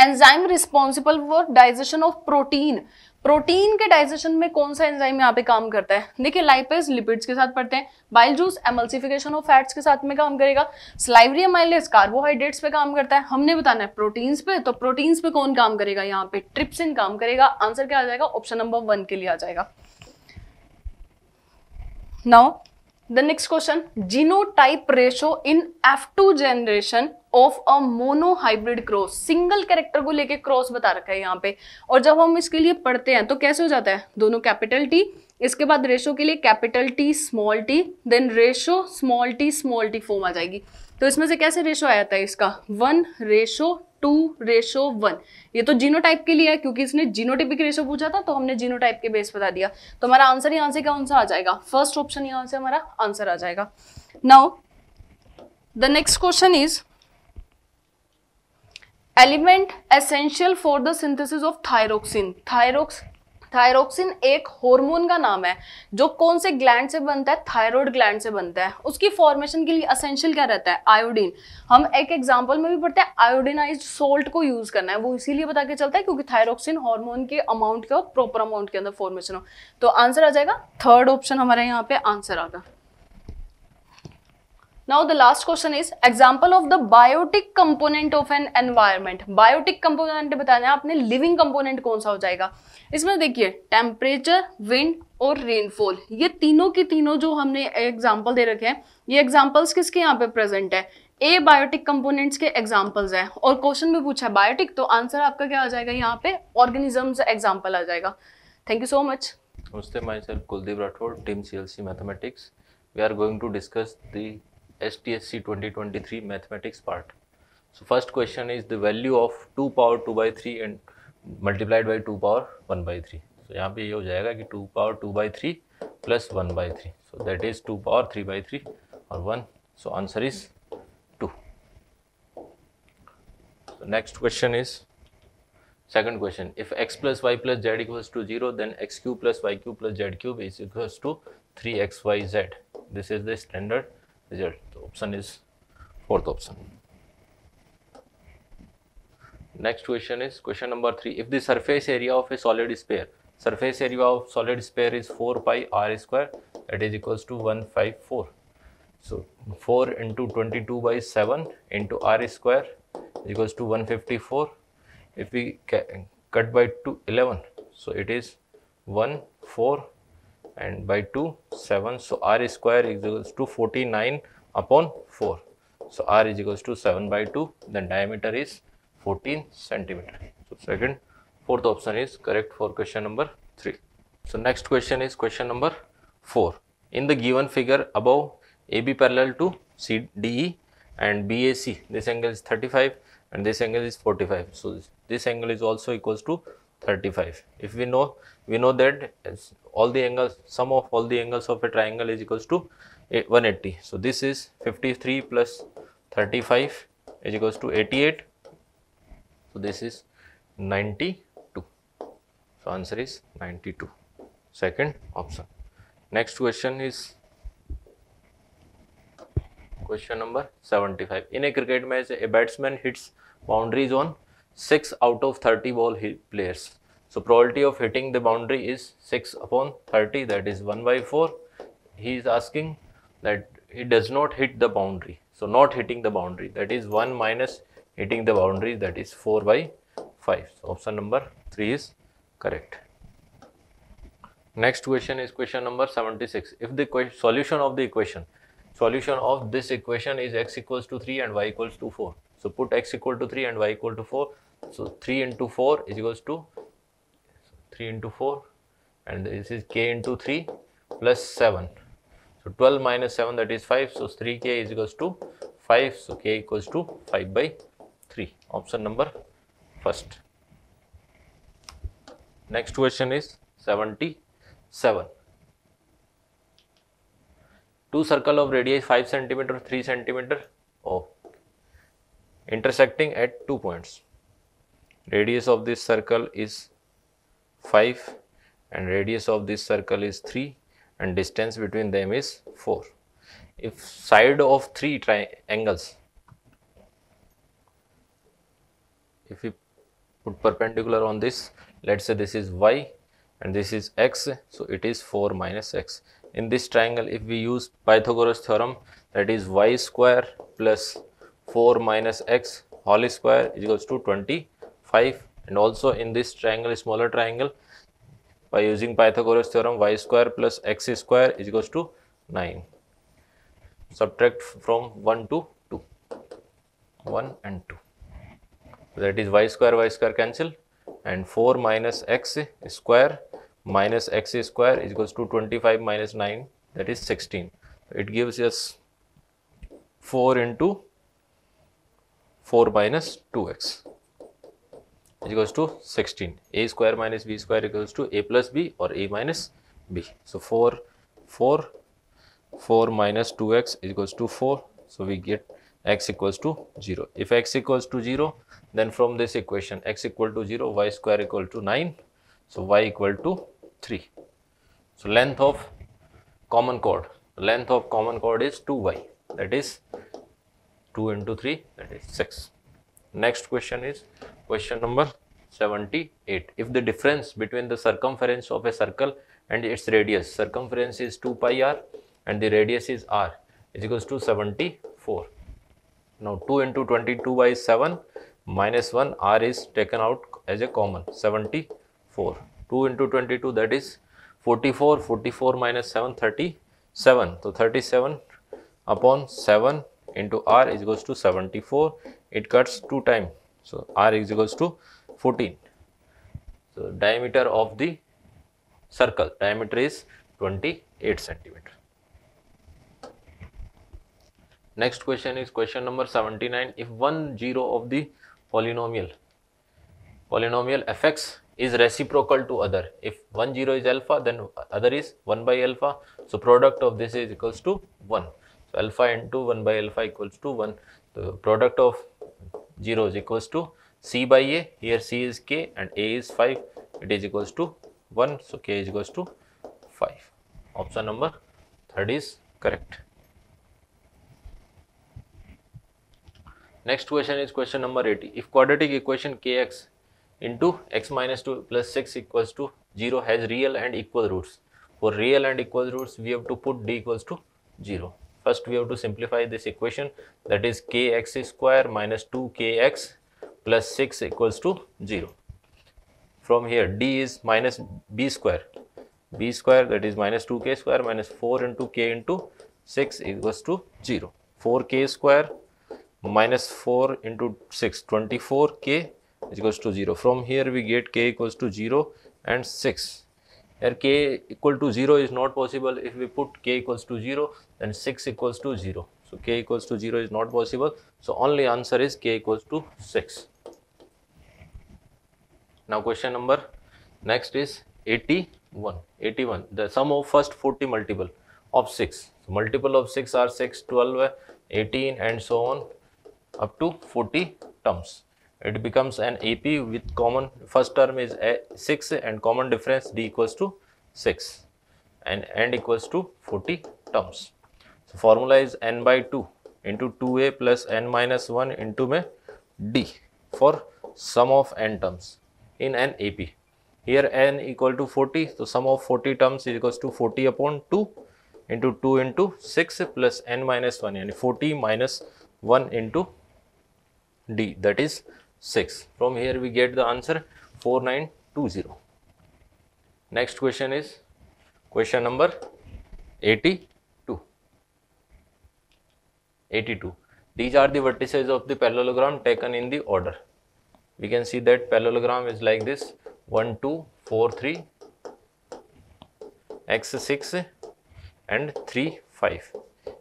enzyme responsible for digestion of protein protein के डाइजेशन में कौन सा एंजाइम यहाँ पे काम करता है देखिए लाइपेज लिपिड्स के साथ पढ़ते हैं bile juice emulsification of fats के साथ में काम करेगा स्लाइवरी माइलेज कार्बोहाइड्रेट्स पे काम करता है हमने बताना है प्रोटीन्स पे तो प्रोटीन्स पे कौन काम करेगा यहाँ पे ट्रिप्सिन काम करेगा आंसर क्या आ जाएगा ऑप्शन नंबर वन के लिए आ जाएगा now The next question, ratio in F two generation of a monohybrid cross single character को लेके क्रॉस बता रखा है यहाँ पे और जब हम इसके लिए पढ़ते हैं तो कैसे हो जाता है दोनों कैपिटल टी इसके बाद रेशो के लिए capital T small T then ratio small T small T form आ जाएगी तो इसमें से कैसे रेशो आया था इसका one ratio two ratio one ये तो जीनोटाइप के लिए है क्योंकि इसने जीनोटिपिक रेशो पूछा था तो हमने जीनोटाइप के बेस बता दिया तो हमारा आंसर यहां से कौन सा आ जाएगा फर्स्ट ऑप्शन यहां से हमारा आंसर आ जाएगा now the next question is element essential for the synthesis of thyroxine thyroxine thyroxine एक हार्मोन का नाम है जो कौन से ग्लैंड से बनता है थायरॉयड ग्लैंड से बनता है उसकी फॉर्मेशन के लिए असेंशियल क्या रहता है आयोडीन हम एक एग्जांपल में भी पढ़ते हैं आयोडीनाइज सोल्ट को यूज करना है वो इसीलिए बता के चलता है क्योंकि थायरोक्सिन हार्मोन के अमाउंट के प्रॉपर अमाउंट के अंदर फॉर्मेशन हो तो आंसर आ जाएगा थर्ड ऑप्शन हमारे यहाँ पे आंसर आगा Now the last question is example of the biotic component of an environment. Biotic component बताना है आपने living component कौन सा हो जाएगा इसमें देखिए temperature, wind और रेनफॉल ये तीनों के तीनों जो हमने एग्जाम्पल दे रखे हैं ये एग्जाम्पल्स किसके यहाँ पे प्रेजेंट है ए बायोटिक कंपोनेंट्स के एग्जाम्पल्स हैं और क्वेश्चन में पूछा है बायोटिक तो आंसर आपका क्या आ जाएगा यहाँ पे ऑर्गेनिजम्स एग्जाम्पल आ जाएगा थैंक यू सो मच नमस्ते my sir Kuldeep Rathore team C L C mathematics we are going to discuss the S T S C twenty twenty three mathematics part so first question is the value of two power two by three and multiplied by two power one by three so यहाँ पे ये हो जाएगा कि two power two by three plus one by three so that is two power three by three और one so answer is two next question is second question if x plus y plus z equals to zero then x cube plus y cube plus z cube is equals to three x Y z this is the standard result. The option is fourth option. Next question is question number 3. If the surface area of a solid sphere, surface area of solid sphere is 4 pi r square that is equals to 154. So, 4 into 22 by 7 into r square equals to 154. If we cut by 2, 11, so it is 1, 4, and by 2 7 so r square is equals to 49 upon 4 so r is equals to 7 by 2 then diameter is 14 centimeter so second fourth option is correct for question number 3 so next question is question number 4 in the given figure above ab parallel to cde and bac this angle is 35 and this angle is 45 so this, this angle is also equals to 35 if we know we know that all the angles sum of all the angles of a triangle is equals to 180 so this is 53 plus 35 is equals to 88 so this is 92 so answer is 92 second option next question is question number 75 in a cricket match a batsman hits boundaries on 6 out of 30 ball players. So probability of hitting the boundary is 6 upon 30 that is 1 by 4. He is asking that he does not hit the boundary. So not hitting the boundary that is 1 minus hitting the boundary that is 4 by 5. So option number 3 is correct. Next question is question number 76. If the solution of the equation, solution of this equation is x equals to 3 and y equals to 4. So put x equal to 3 and y equal to 4 so 3 into 4 is equals to 3 into 4 and this is k into 3 plus 7. So 12 minus 7 that is 5. So 3k is equals to 5. So k equals to 5 by 3. Option number first. Next question is 77. Two circle of radius 5 centimeter, 3 centimeter. Oh, intersecting at two points radius of this circle is 5 and radius of this circle is 3 and distance between them is 4. If side of three triangles, if we put perpendicular on this, let's say this is y and this is x, so it is 4 minus x. In this triangle, if we use Pythagoras theorem, that is y square plus 4 minus x whole square equals to 20 5 and also in this triangle smaller triangle by using Pythagoras theorem y square plus x square is equals to 9 subtract from 1 to 2 1 and 2 that is y square y square cancel and 4 minus x square minus x square is equals to 25 minus 9 that is 16 it gives us 4 into 4 minus 2x is equals to 16 a square minus b square equals to a plus b or a minus b so 4 4 4 minus 2x equals to 4 so we get x equals to 0 if x equals to 0 then from this equation x equal to 0 y square equal to 9 so y equal to 3 so length of common chord length of common chord is 2y that is 2 into 3 that is 6 Next question is question number 78. If the difference between the circumference of a circle and its radius, circumference is 2 pi r and the radius is r is equals to 74. Now 2 into 22 by 7 minus 1 r is taken out as a common 74. 2 into 22 that is 44, 44 minus 7 37. So 37 upon 7 into r is equals to 74 it cuts two time so r is equals to 14 so diameter of the circle diameter is 28 centimeter next question is question number 79 if one zero of the polynomial polynomial fx is reciprocal to other if one zero is alpha then other is 1 by alpha so product of this is equals to 1 alpha into 1 by alpha equals to 1. The product of zeros equals to C by A. Here C is K and A is 5. It is equals to 1. So, K is equals to 5. Option number third is correct. Next question is question number 80. If quadratic equation Kx into x minus 2 plus 6 equals to 0 has real and equal roots. For real and equal roots, we have to put d equals to 0. First, we have to simplify this equation that is kx square minus 2kx plus 6 equals to 0. From here, d is minus b square, b square that is minus 2k square minus 4 into k into 6 equals to 0. 4k square minus 4 into 6, 24k equals to 0. From here, we get k equals to 0 and 6 Here, k equal to 0 is not possible if we put k equals to 0 then 6 equals to 0. So, k equals to 0 is not possible. So, only answer is k equals to 6. Now, question number next is 81. 81 the sum of first 40 multiple of 6. So, multiple of 6 are 6, 12, 18 and so on up to 40 terms. It becomes an AP with common first term is a 6 and common difference d equals to 6 and n equals to 40 terms formula is n by 2 into 2a plus n minus 1 into में d for sum of n terms in an AP. Here n equal to 40, so sum of 40 terms is equal to 40 upon 2 into 2 into 6 plus n minus 1 and 40 minus 1 into d that is 6. From here we get the answer 4920. Next question is question number 80 82. These are the vertices of the parallelogram taken in the order. We can see that parallelogram is like this 1, 2, 4, 3, x 6 and 3, 5.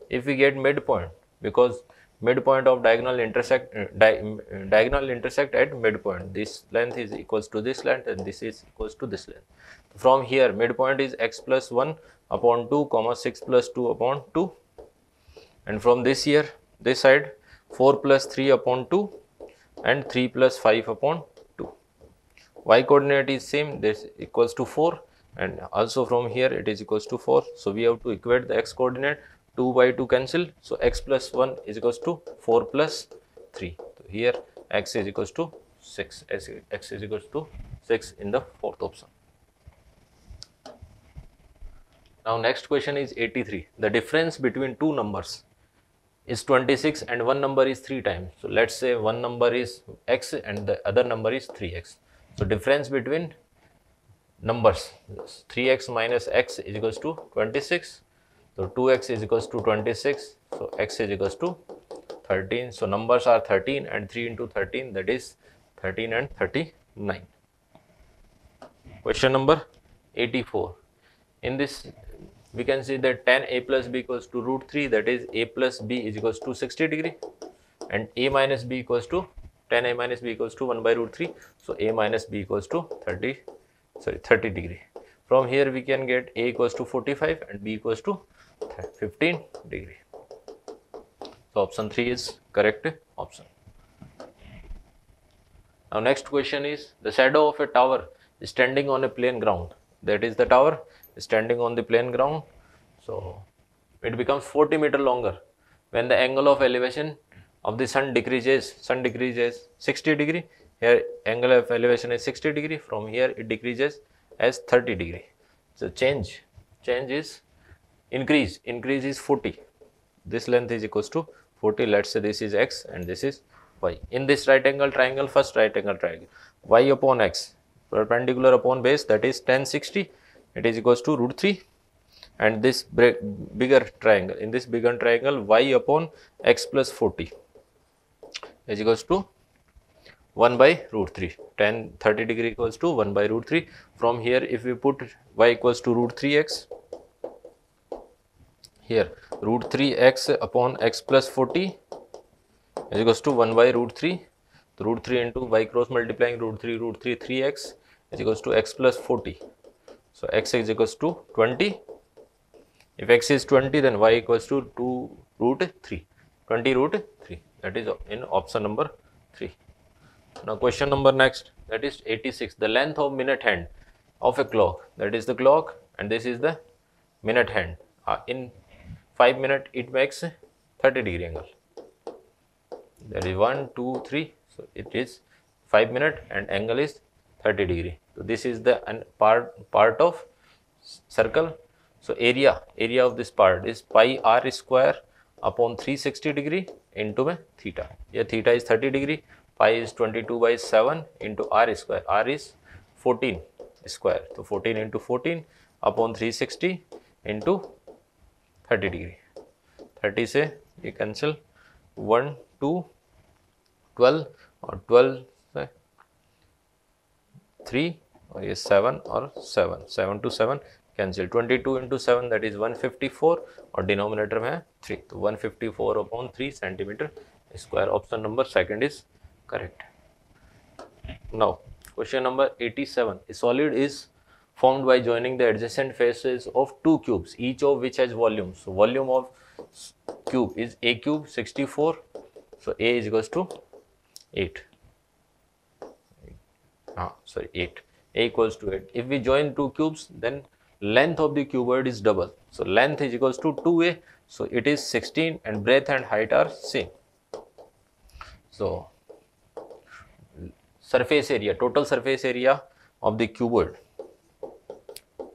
If we get midpoint because midpoint of diagonal intersect uh, di uh, diagonal intersect at midpoint this length is equals to this length and this is equals to this length from here midpoint is x plus 1 upon 2 comma 6 plus 2 upon 2 and from this here this side 4 plus 3 upon 2 and 3 plus 5 upon 2. Y coordinate is same this equals to 4 and also from here it is equals to 4. So, we have to equate the x coordinate 2 by 2 cancel. So, x plus 1 is equals to 4 plus 3. So, here x is equals to 6, x, x is equals to 6 in the fourth option. Now, next question is 83. The difference between two numbers is 26 and one number is 3 times. So let's say one number is x and the other number is 3x. So difference between numbers 3x minus x is equals to 26. So 2x is equals to 26. So x is equals to 13. So numbers are 13 and 3 into 13 that is 13 and 39. Question number 84. In this we can see that tan a plus b equals to root 3 that is a plus b is equals to 60 degree and a minus b equals to tan a minus b equals to 1 by root 3 so a minus b equals to 30 sorry 30 degree from here we can get a equals to 45 and b equals to 15 degree so option 3 is correct option now next question is the shadow of a tower standing on a plain ground that is the tower standing on the plain ground so it becomes 40 meter longer when the angle of elevation of the sun decreases sun decreases 60 degree here angle of elevation is 60 degree from here it decreases as 30 degree so change change is increase increase is 40 this length is equals to 40 let's say this is x and this is y in this right angle triangle first right angle triangle y upon x perpendicular upon base that is 1060 it is equals to root 3 and this bigger triangle in this bigger triangle y upon x plus 40 is equals to 1 by root 3 10 30 degree equals to 1 by root 3 from here if we put y equals to root 3x here root 3x upon x plus 40 is equals to 1 by root 3 the root 3 into y cross multiplying root 3 root 3 3x is equals to x plus 40 so, x is equals to 20. If x is 20, then y equals to 2 root 3, 20 root 3 that is in option number 3. Now, question number next that is 86, the length of minute hand of a clock that is the clock and this is the minute hand uh, in 5 minute it makes 30 degree angle that is 1, 2, 3. So, it is 5 minute and angle is 30 degree. So, this is the part, part of circle. So, area, area of this part is pi r square upon 360 degree into में theta. ये theta is 30 degree, pi is 22 by 7 into r square. r is 14 square. So, 14 into 14 upon 360 into 30 degree. 30 से ये cancel 1, 2, 12 or 12 3 is 7 or 7 7 to 7 cancel 22 into 7 that is 154 Or denominator में है 3 So 154 upon 3 centimeter square option number second is correct now question number 87 a solid is formed by joining the adjacent faces of two cubes each of which has volume so volume of cube is a cube 64 so a is equals to 8 uh, sorry 8 a equals to 8 if we join two cubes then length of the cuboid is double so length is equals to 2a so it is 16 and breadth and height are same so surface area total surface area of the cuboid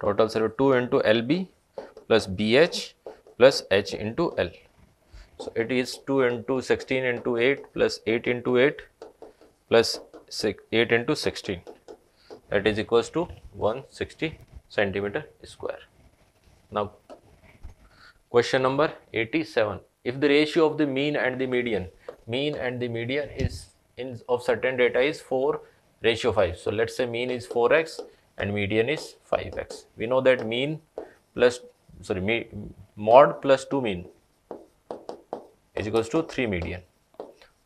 total surface 2 into lb plus bh plus h into l so it is 2 into 16 into 8 plus 8 into 8 plus 8 into 16 that is equals to 160 centimeter square. Now question number 87 if the ratio of the mean and the median mean and the median is in of certain data is 4 ratio 5 so let's say mean is 4x and median is 5x we know that mean plus sorry mod plus 2 mean is equals to 3 median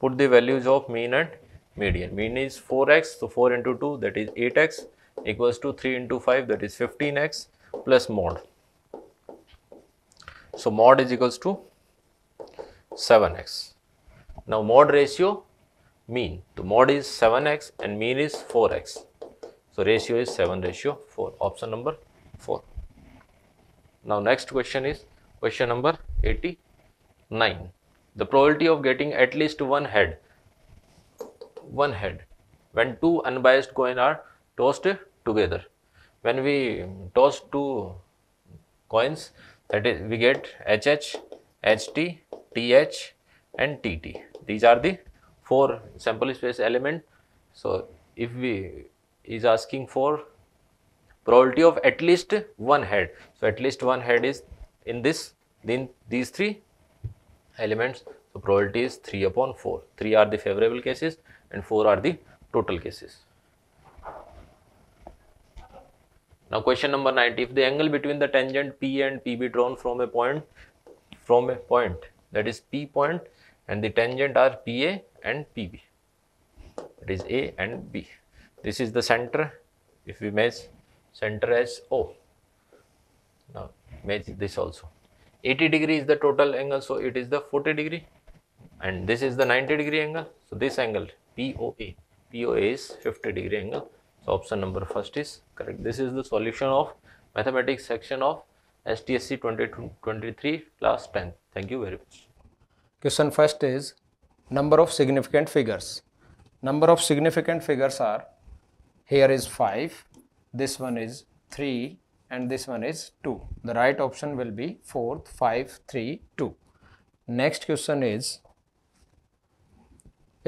put the values of mean and median. Mean is 4x, so 4 into 2 that is 8x equals to 3 into 5 that is 15x plus mod. So, mod is equals to 7x. Now, mod ratio mean. the mod is 7x and mean is 4x. So, ratio is 7 ratio 4 option number 4. Now, next question is question number 89. The probability of getting at least one head one head when two unbiased coin are tossed together. When we toss two coins that is we get HH, HT, TH and TT. These are the four sample space element. So, if we is asking for probability of at least one head. So, at least one head is in this in these three elements. So, probability is 3 upon 4. 3 are the favorable cases and 4 are the total cases. Now question number 90, if the angle between the tangent P and PB drawn from a point, from a point that is P point and the tangent are PA and PB, that is A and B. This is the center, if we measure center as O, now measure this also. 80 degree is the total angle, so it is the 40 degree and this is the 90 degree angle, so this angle POA. POA is 50 degree angle. So option number first is correct. This is the solution of mathematics section of STSC 2023 class 10. Thank you very much. Question first is number of significant figures. Number of significant figures are here is 5, this one is 3 and this one is 2. The right option will be 4, 5, 3, 2. Next question is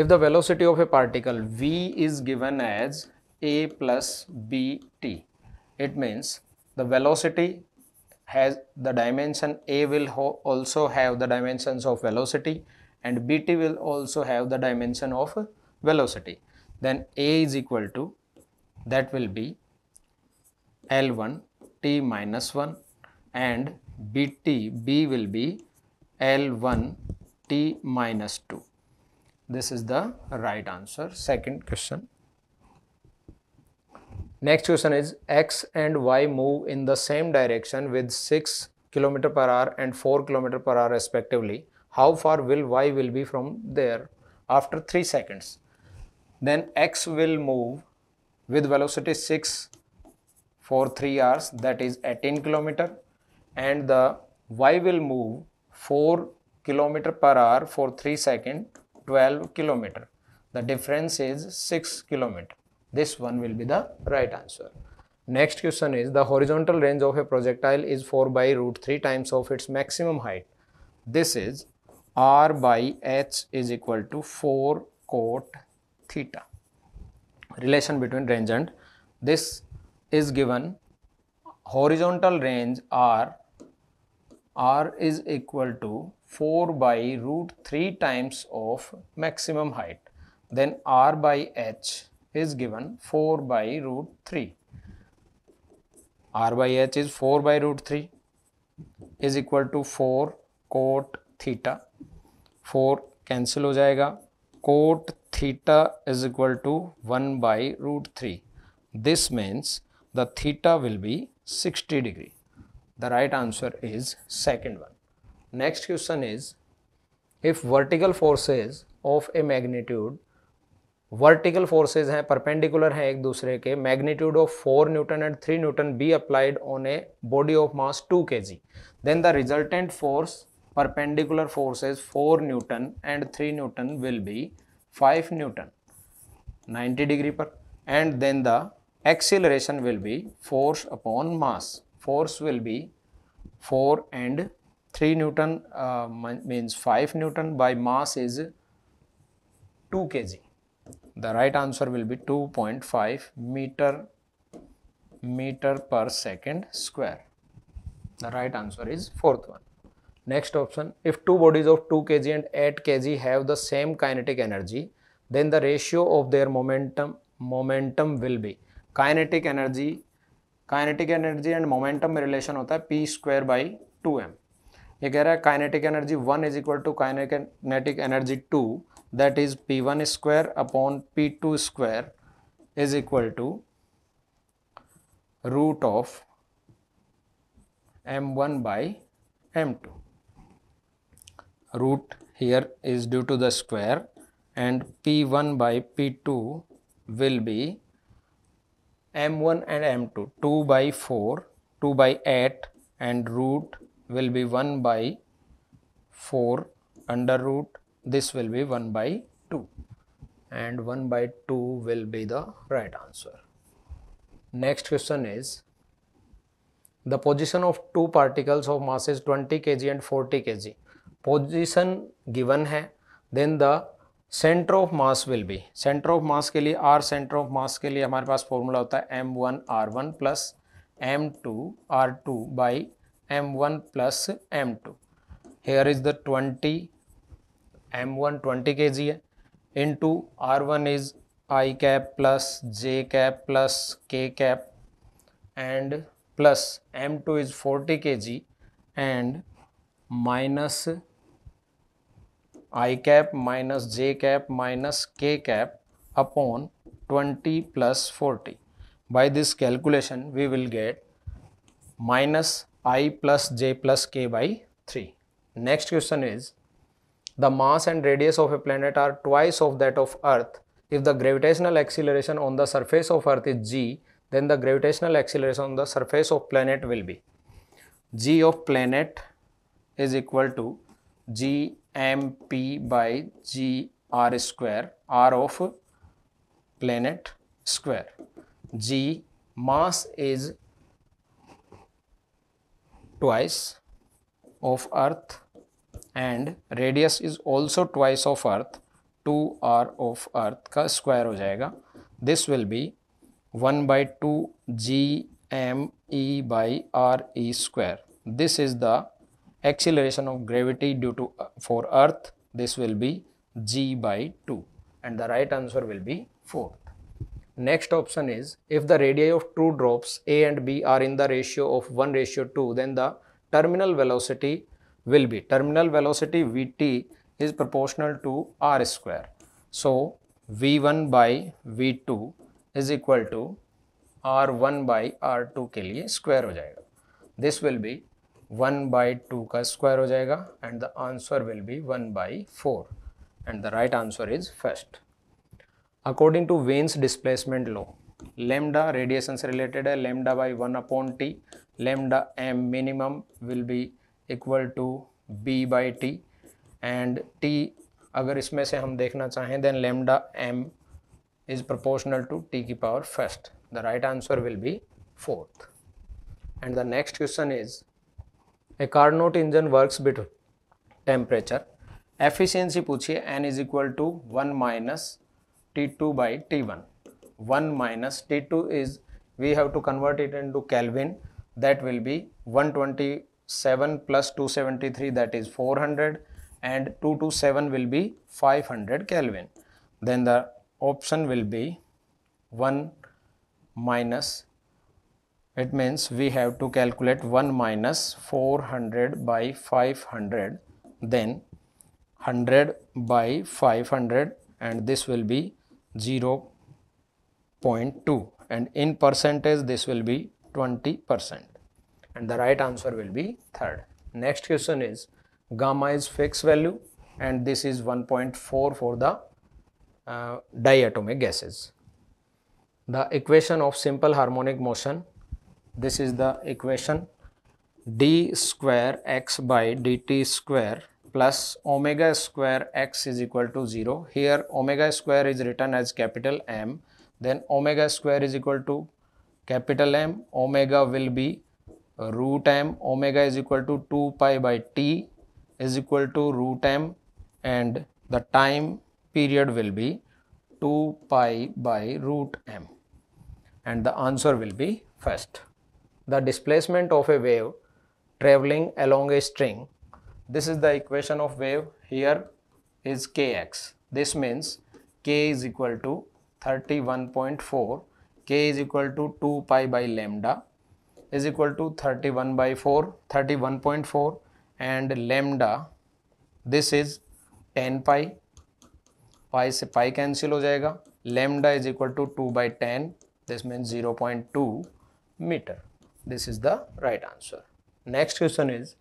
if the velocity of a particle v is given as a plus bt it means the velocity has the dimension a will also have the dimensions of velocity and bt will also have the dimension of velocity then a is equal to that will be l1 t minus 1 and bt b will be l1 t minus 2 this is the right answer. Second question. Next question is X and Y move in the same direction with 6 km per hour and 4 km per hour respectively. How far will Y will be from there after 3 seconds? Then X will move with velocity 6 for 3 hours that is 18 km and the Y will move 4 km per hour for 3 seconds 12 kilometer. The difference is 6 kilometer. This one will be the right answer. Next question is the horizontal range of a projectile is 4 by root 3 times of its maximum height. This is r by h is equal to 4 cot theta. Relation between range and this is given horizontal range r r is equal to 4 by root 3 times of maximum height. Then r by h is given 4 by root 3. r by h is 4 by root 3 is equal to 4 cot theta. 4 cancel हो जाएगा Cot theta is equal to 1 by root 3. This means the theta will be 60 degree. The right answer is second one. Next question is if vertical forces of a magnitude vertical forces हैं perpendicular हैं एक दूसरे के magnitude of four newton and three newton be applied on a body of mass two K G then the resultant force perpendicular forces four newton and three newton will be five newton ninety degree पर and then the acceleration will be force upon mass force will be four and 3 Newton uh, means 5 Newton by mass is 2 kg. The right answer will be 2.5 meter meter per second square. The right answer is fourth one. Next option, if two bodies of 2 kg and 8 kg have the same kinetic energy, then the ratio of their momentum momentum will be kinetic energy kinetic energy and momentum relation होता है p square by 2m ये कह रहा है kinetic energy one is equal to kinetic energy two that is P one square upon P two square is equal to root of M one by M two root here is due to the square and P1 by P2 will be M1 and M2 2 by 4 2 by 8 and root will be 1 by 4 under root this will be 1 by 2 and 1 by 2 will be the right answer. Next question is the position of two particles of masses 20 kg and 40 kg position given hai then the center of mass will be center of mass ke liye r center of mass ke liye hamare paas formula hota hai m1 r1 plus m2 r2 by m1 plus m2 here is the 20 m1 20 kg into r1 is i cap plus j cap plus k cap and plus m2 is 40 kg and minus i cap minus j cap minus k cap upon 20 plus 40 by this calculation we will get minus i plus j plus k by 3. Next question is the mass and radius of a planet are twice of that of earth. If the gravitational acceleration on the surface of earth is g then the gravitational acceleration on the surface of planet will be g of planet is equal to g m p by g r square r of planet square g mass is twice of earth and radius is also twice of earth 2r of earth ka square ho jayega. this will be 1 by 2 g m e by r e square this is the acceleration of gravity due to uh, for earth this will be g by 2 and the right answer will be 4 Next option is if the radii of two drops A and B are in the ratio of 1 ratio 2 then the terminal velocity will be terminal velocity Vt is proportional to r square. So V1 by V2 is equal to R1 by R2 के लिए square हो जाएगा This will be one by two का square हो जाएगा and the answer will be one by four and the right answer is first. According to Wien's displacement law lambda radiation से related है lambda by one upon T lambda M minimum will be equal to B by T and T अगर इसमें से हम देखना चाहें then lambda M is proportional to T की power first the right answer will be fourth and the next question is a Carnot engine works between temperature efficiency पूछिए N is equal to one minus T2 by T1. 1 minus T2 is, we have to convert it into Kelvin. That will be 127 plus 273 that is 400 and 227 will be 500 Kelvin. Then the option will be 1 minus it means we have to calculate 1 minus 400 by 500 then 100 by 500 and this will be 0.2 and in percentage this will be 20% and the right answer will be third. Next question is gamma is fixed value and this is 1.4 for the uh, diatomic gases. The equation of simple harmonic motion this is the equation d square x by dt square plus omega square x is equal to 0. Here omega square is written as capital M. Then omega square is equal to capital M. Omega will be root M. Omega is equal to 2 pi by T is equal to root M and the time period will be 2 pi by root M and the answer will be first. The displacement of a wave traveling along a string this is the equation of wave here is kx. This means k is equal to 31.4 k is equal to 2 pi by lambda is equal to 31 by 4 31.4 and lambda this is 10 pi pi se pi cancel ho jayega. lambda is equal to 2 by 10 this means 0.2 meter this is the right answer next question is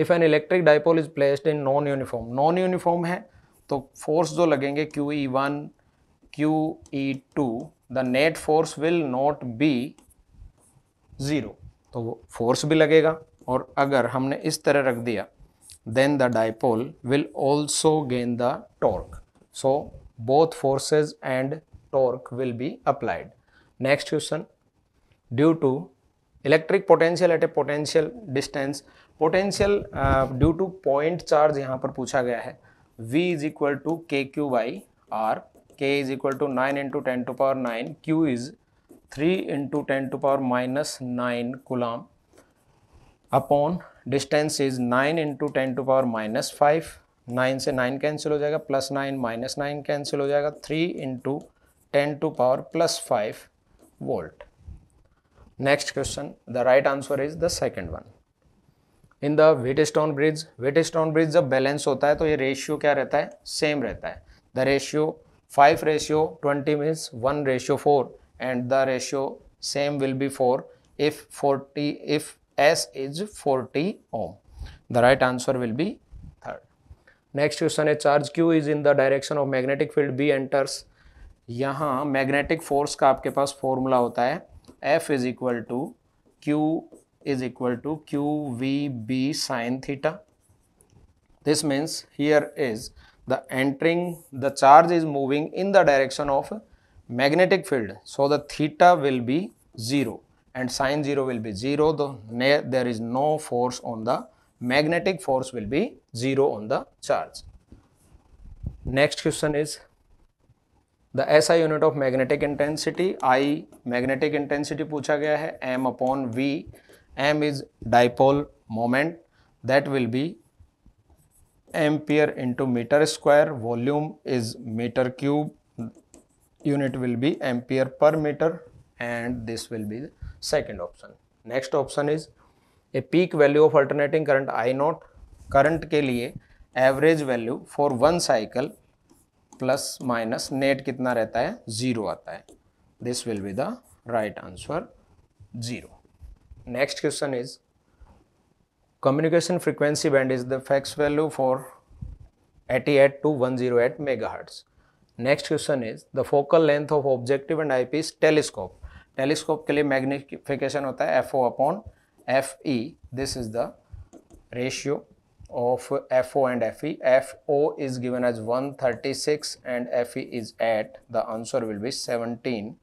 if an electric dipole is placed in non uniform non uniform है तो force जो लगेंगे Q E one Q E two the net force will not be zero तो वो force भी लगेगा और अगर हमने इस तरह रख दिया then the dipole will also gain the torque so both forces and torque will be applied next question due to electric potential at a potential distance potential due to point charge यहाँ पर पूछा गया है v is equal to K Q by R K is equal to nine into ten to power nine Q is three into ten to power minus nine coulomb upon distance is nine into ten to power minus five nine से nine cancel हो जाएगा plus nine minus nine cancel हो जाएगा three into ten to power plus five volt next question the right answer is the second one in the Wheatstone bridge Wheatstone bridge जब balance होता है तो ये ratio क्या रहता है सेम रहता है the ratio five ratio twenty means one ratio four and the ratio same will be four if forty if S is forty ohm the right answer will be third next question है charge Q is in the direction of magnetic field B enters यहाँ magnetic force का आपके पास formula होता है F is equal to Q is equal to QVB sine theta. This means here is the entering the charge is moving in the direction of magnetic field. So the theta will be 0 and sine 0 will be 0. The, there is no force on the magnetic force will be 0 on the charge. Next question is the SI unit of magnetic intensity I magnetic intensity gaya hai m upon v m is dipole moment that will be ampere into meter square volume is meter cube unit will be ampere per meter and this will be the second option next option is a peak value of alternating current i naught current के लिए average value for one cycle plus minus net कितना रहता है zero आता है this will be the right answer zero Next question is communication frequency band is the fax value for 88 to 108 megahertz. Next question is the focal length of objective and eyepiece telescope. Telescope के लिए magnification होता है FO upon FE. This is the ratio of FO and FE. FO is given as 136 and FE is 8. The answer will be 17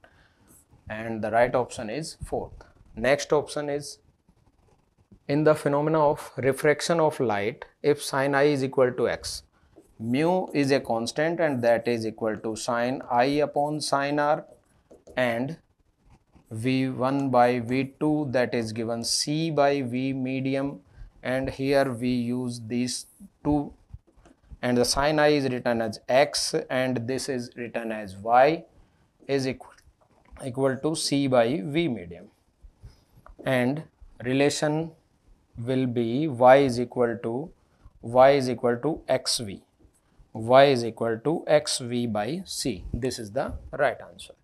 and the right option is 4th. Next option is in the phenomena of refraction of light if sin i is equal to x mu is a constant and that is equal to sin i upon sin r and v1 by v2 that is given c by v medium and here we use these two and the sin i is written as x and this is written as y is equal, equal to c by v medium and relation will be y is equal to y is equal to xv y is equal to xv by c this is the right answer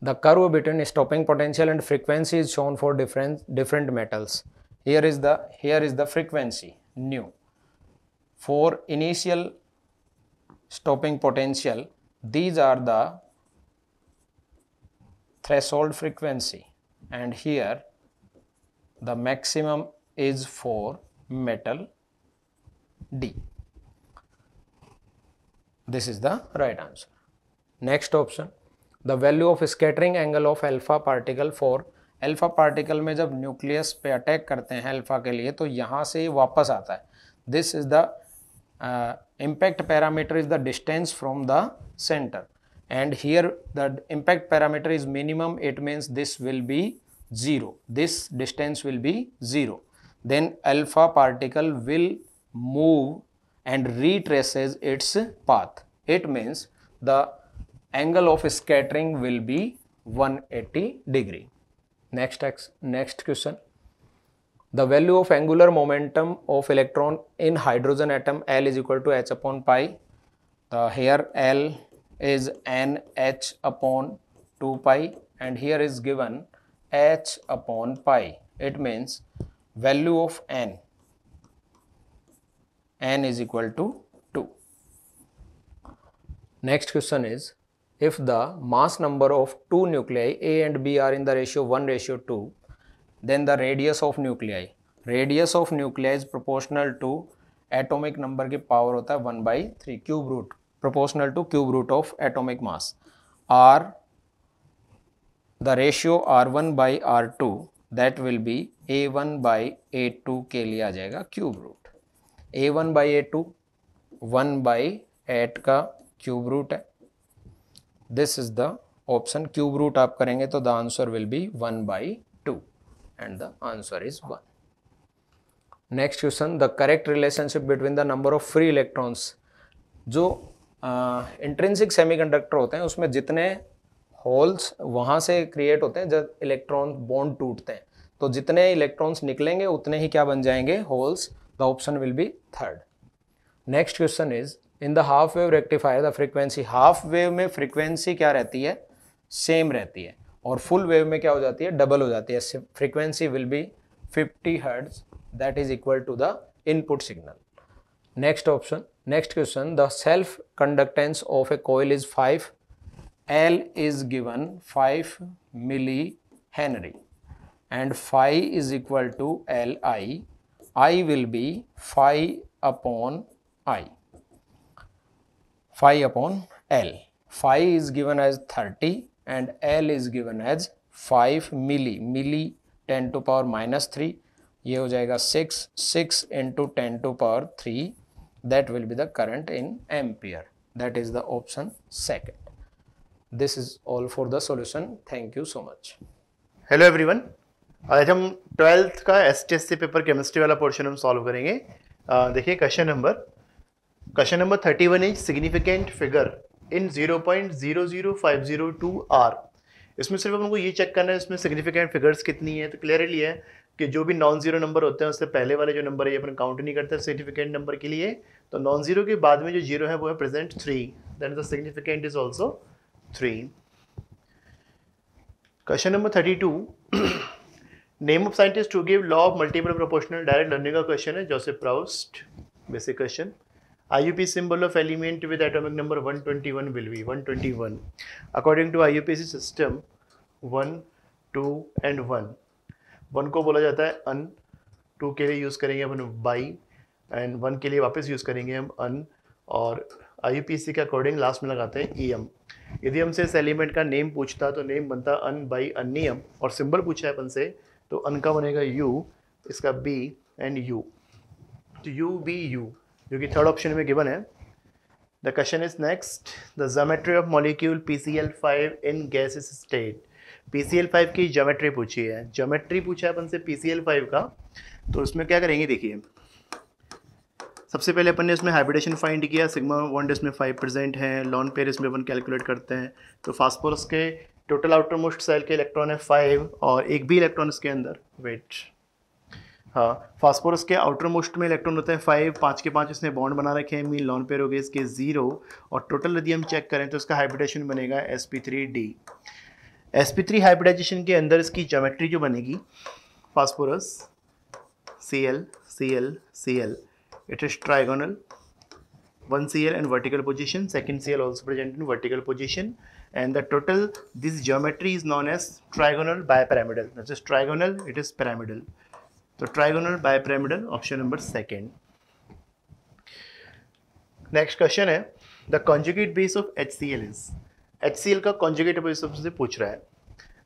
the curve between stopping potential and frequency is shown for different different metals here is the here is the frequency nu for initial stopping potential these are the threshold frequency and here the maximum is for metal D. This is the right answer. Next option, the value of scattering angle of alpha particle for alpha particle में जब nucleus पे attack करते हैं alpha के लिए तो यहाँ से ही वापस आता है This is the uh, impact parameter is the distance from the center. and here the impact parameter is minimum it means this will be 0 this distance will be 0 then alpha particle will move and retraces its path it means the angle of scattering will be 180 degree next next question the value of angular momentum of electron in hydrogen atom l is equal to h upon pi the here l is nh upon 2 pi and here is given h upon pi. It means value of n, n is equal to 2. Next question is, if the mass number of two nuclei A and B are in the ratio 1 ratio 2, then the radius of nuclei, radius of nuclei is proportional to atomic number की power hota है 1 by 3 cube root proportional to cube root of atomic mass. R, the ratio R1 by R2 that will be A1 by A2 के लिए आ जाएगा cube root. A1 by A2 1 by 8 का cube root है. This is the option cube root आप करेंगे तो the answer will be 1 by 2 and the answer is 1. Next question the correct relationship between the number of free electrons जो intrinsic conductor होते हैं उसमें जितने होल्स वहाँ से क्रिएट होते हैं जब इलेक्ट्रॉन बॉन्ड टूटते हैं तो जितने इलेक्ट्रॉन्स निकलेंगे उतने ही क्या बन जाएंगे holes the option will be third next question is in the half wave rectifier the frequency half wave में फ्रीक्वेंसी क्या रहती है सेम रहती है और फुल वेव में क्या हो जाती है डबल हो जाती है frequency will be 50 hertz that is equal to the input signal next option Next question, the self-conductance of a coil is 5. L is given 5 milli Henry and phi is equal to Li. I will be phi upon I. Phi upon L. Phi is given as 30 and L is given as 5 milli. Milli 10 to power minus 3. ये हो जाएगा 6. 6 into 10 to power 3 that will be the current in ampere that is the option second this is all for the solution thank you so much hello everyone आज हम twelfth का S T S C paper chemistry वाला portion हम solve करेंगे देखिए question number question number thirty one is significant figure in zero point zero zero five zero two are इसमें सिर्फ हमको ये चेक करना है इसमें सिग्निफिकेंट फिगर्स कितनी तो है तो क्लियरली है कि जो भी नॉन जीरो नंबर होते हैं उससे पहले वाले जो नंबर है ये अपन काउंट नहीं करते सर्टिफिकेट नंबर के लिए तो नॉन जीरो के बाद में जो जीरो है वो है present three then the significant is also three question number thirty two name of scientist to give law of multiple proportional direct learning का क्वेश्चन है Joseph Proust basic question I U P symbol of element with atomic number one twenty one will be one twenty one according to I U P C system one two and one one को बोला जाता है अन to के लिए use करेंगे अपन by and one के लिए वापस यूज़ करेंगे हम अन और आई के अकॉर्डिंग लास्ट में लगाते हैं ई e एम यदि हमसे इस एलिमेंट का नेम पूछता तो नेम बनता अन बाई अनियम और सिंबल पूछा है अपन से तो अन का बनेगा यू इसका बी एंड यू तो यू बी यू जो कि थर्ड ऑप्शन में गिवन है the question is next the geometry of molecule P C L five in gas state PCL five की ज्योमेट्री पूछी है ज्योमेट्री पूछा है अपन से पीसीएल फाइव का तो इसमें क्या करेंगे देखिए सबसे पहले अपन ने इसमें हाइब्रिडेशन फाइंड किया सिग्मा वनड इसमें फाइव परसेंट है लॉन पेयर इसमें अपन कैलकुलेट करते हैं तो फास्फोरस के टोटल आउटर मोस्ट सेल के इलेक्ट्रॉन है फाइव और एक भी इलेक्ट्रॉन इसके अंदर वेट हाँ फास्फोरस के आउटर मोस्ट में इलेक्ट्रॉन होते हैं फाइव पाँच के पाँच इसने बॉन्ड बना रखे हैं मीन लॉन पेयर हो गए इसके ज़ीरो और टोटल यदि हम चेक करें तो इसका हाइब्रिडेशन बनेगा S P three D sp3 hybridization के अंदर इसकी ज्योमेट्री जो बनेगी phosphorus cl cl cl it is trigonal one C L and vertical position second C L also present in vertical position and the total this geometry is known as trigonal bipyramidal that is trigonal it is pyramidal तो trigonal bipyramidal option number second next question है the conjugate base of H C L is H का conjugate से पूछ रहा है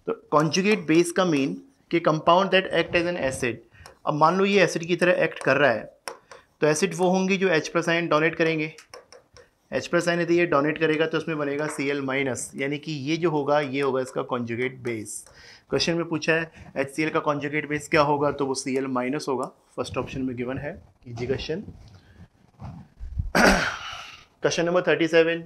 तो conjugate base का mean कि compound that act as an acid अब मान लो ये एसिड की तरह एक्ट कर रहा है तो एसिड वो होंगी जो एच प्लस आइन डोनेट करेंगे एच प्लस आइन यदि ये डोनेट करेगा तो उसमें बनेगा सी एल माइनस यानी कि ये जो होगा ये होगा इसका कॉन्जुगेट बेस क्वेश्चन में पूछा है एच सी एल का कॉन्जुगेट बेस क्या होगा तो वो सी एल माइनस होगा फर्स्ट ऑप्शन में गिवन है question question number thirty seven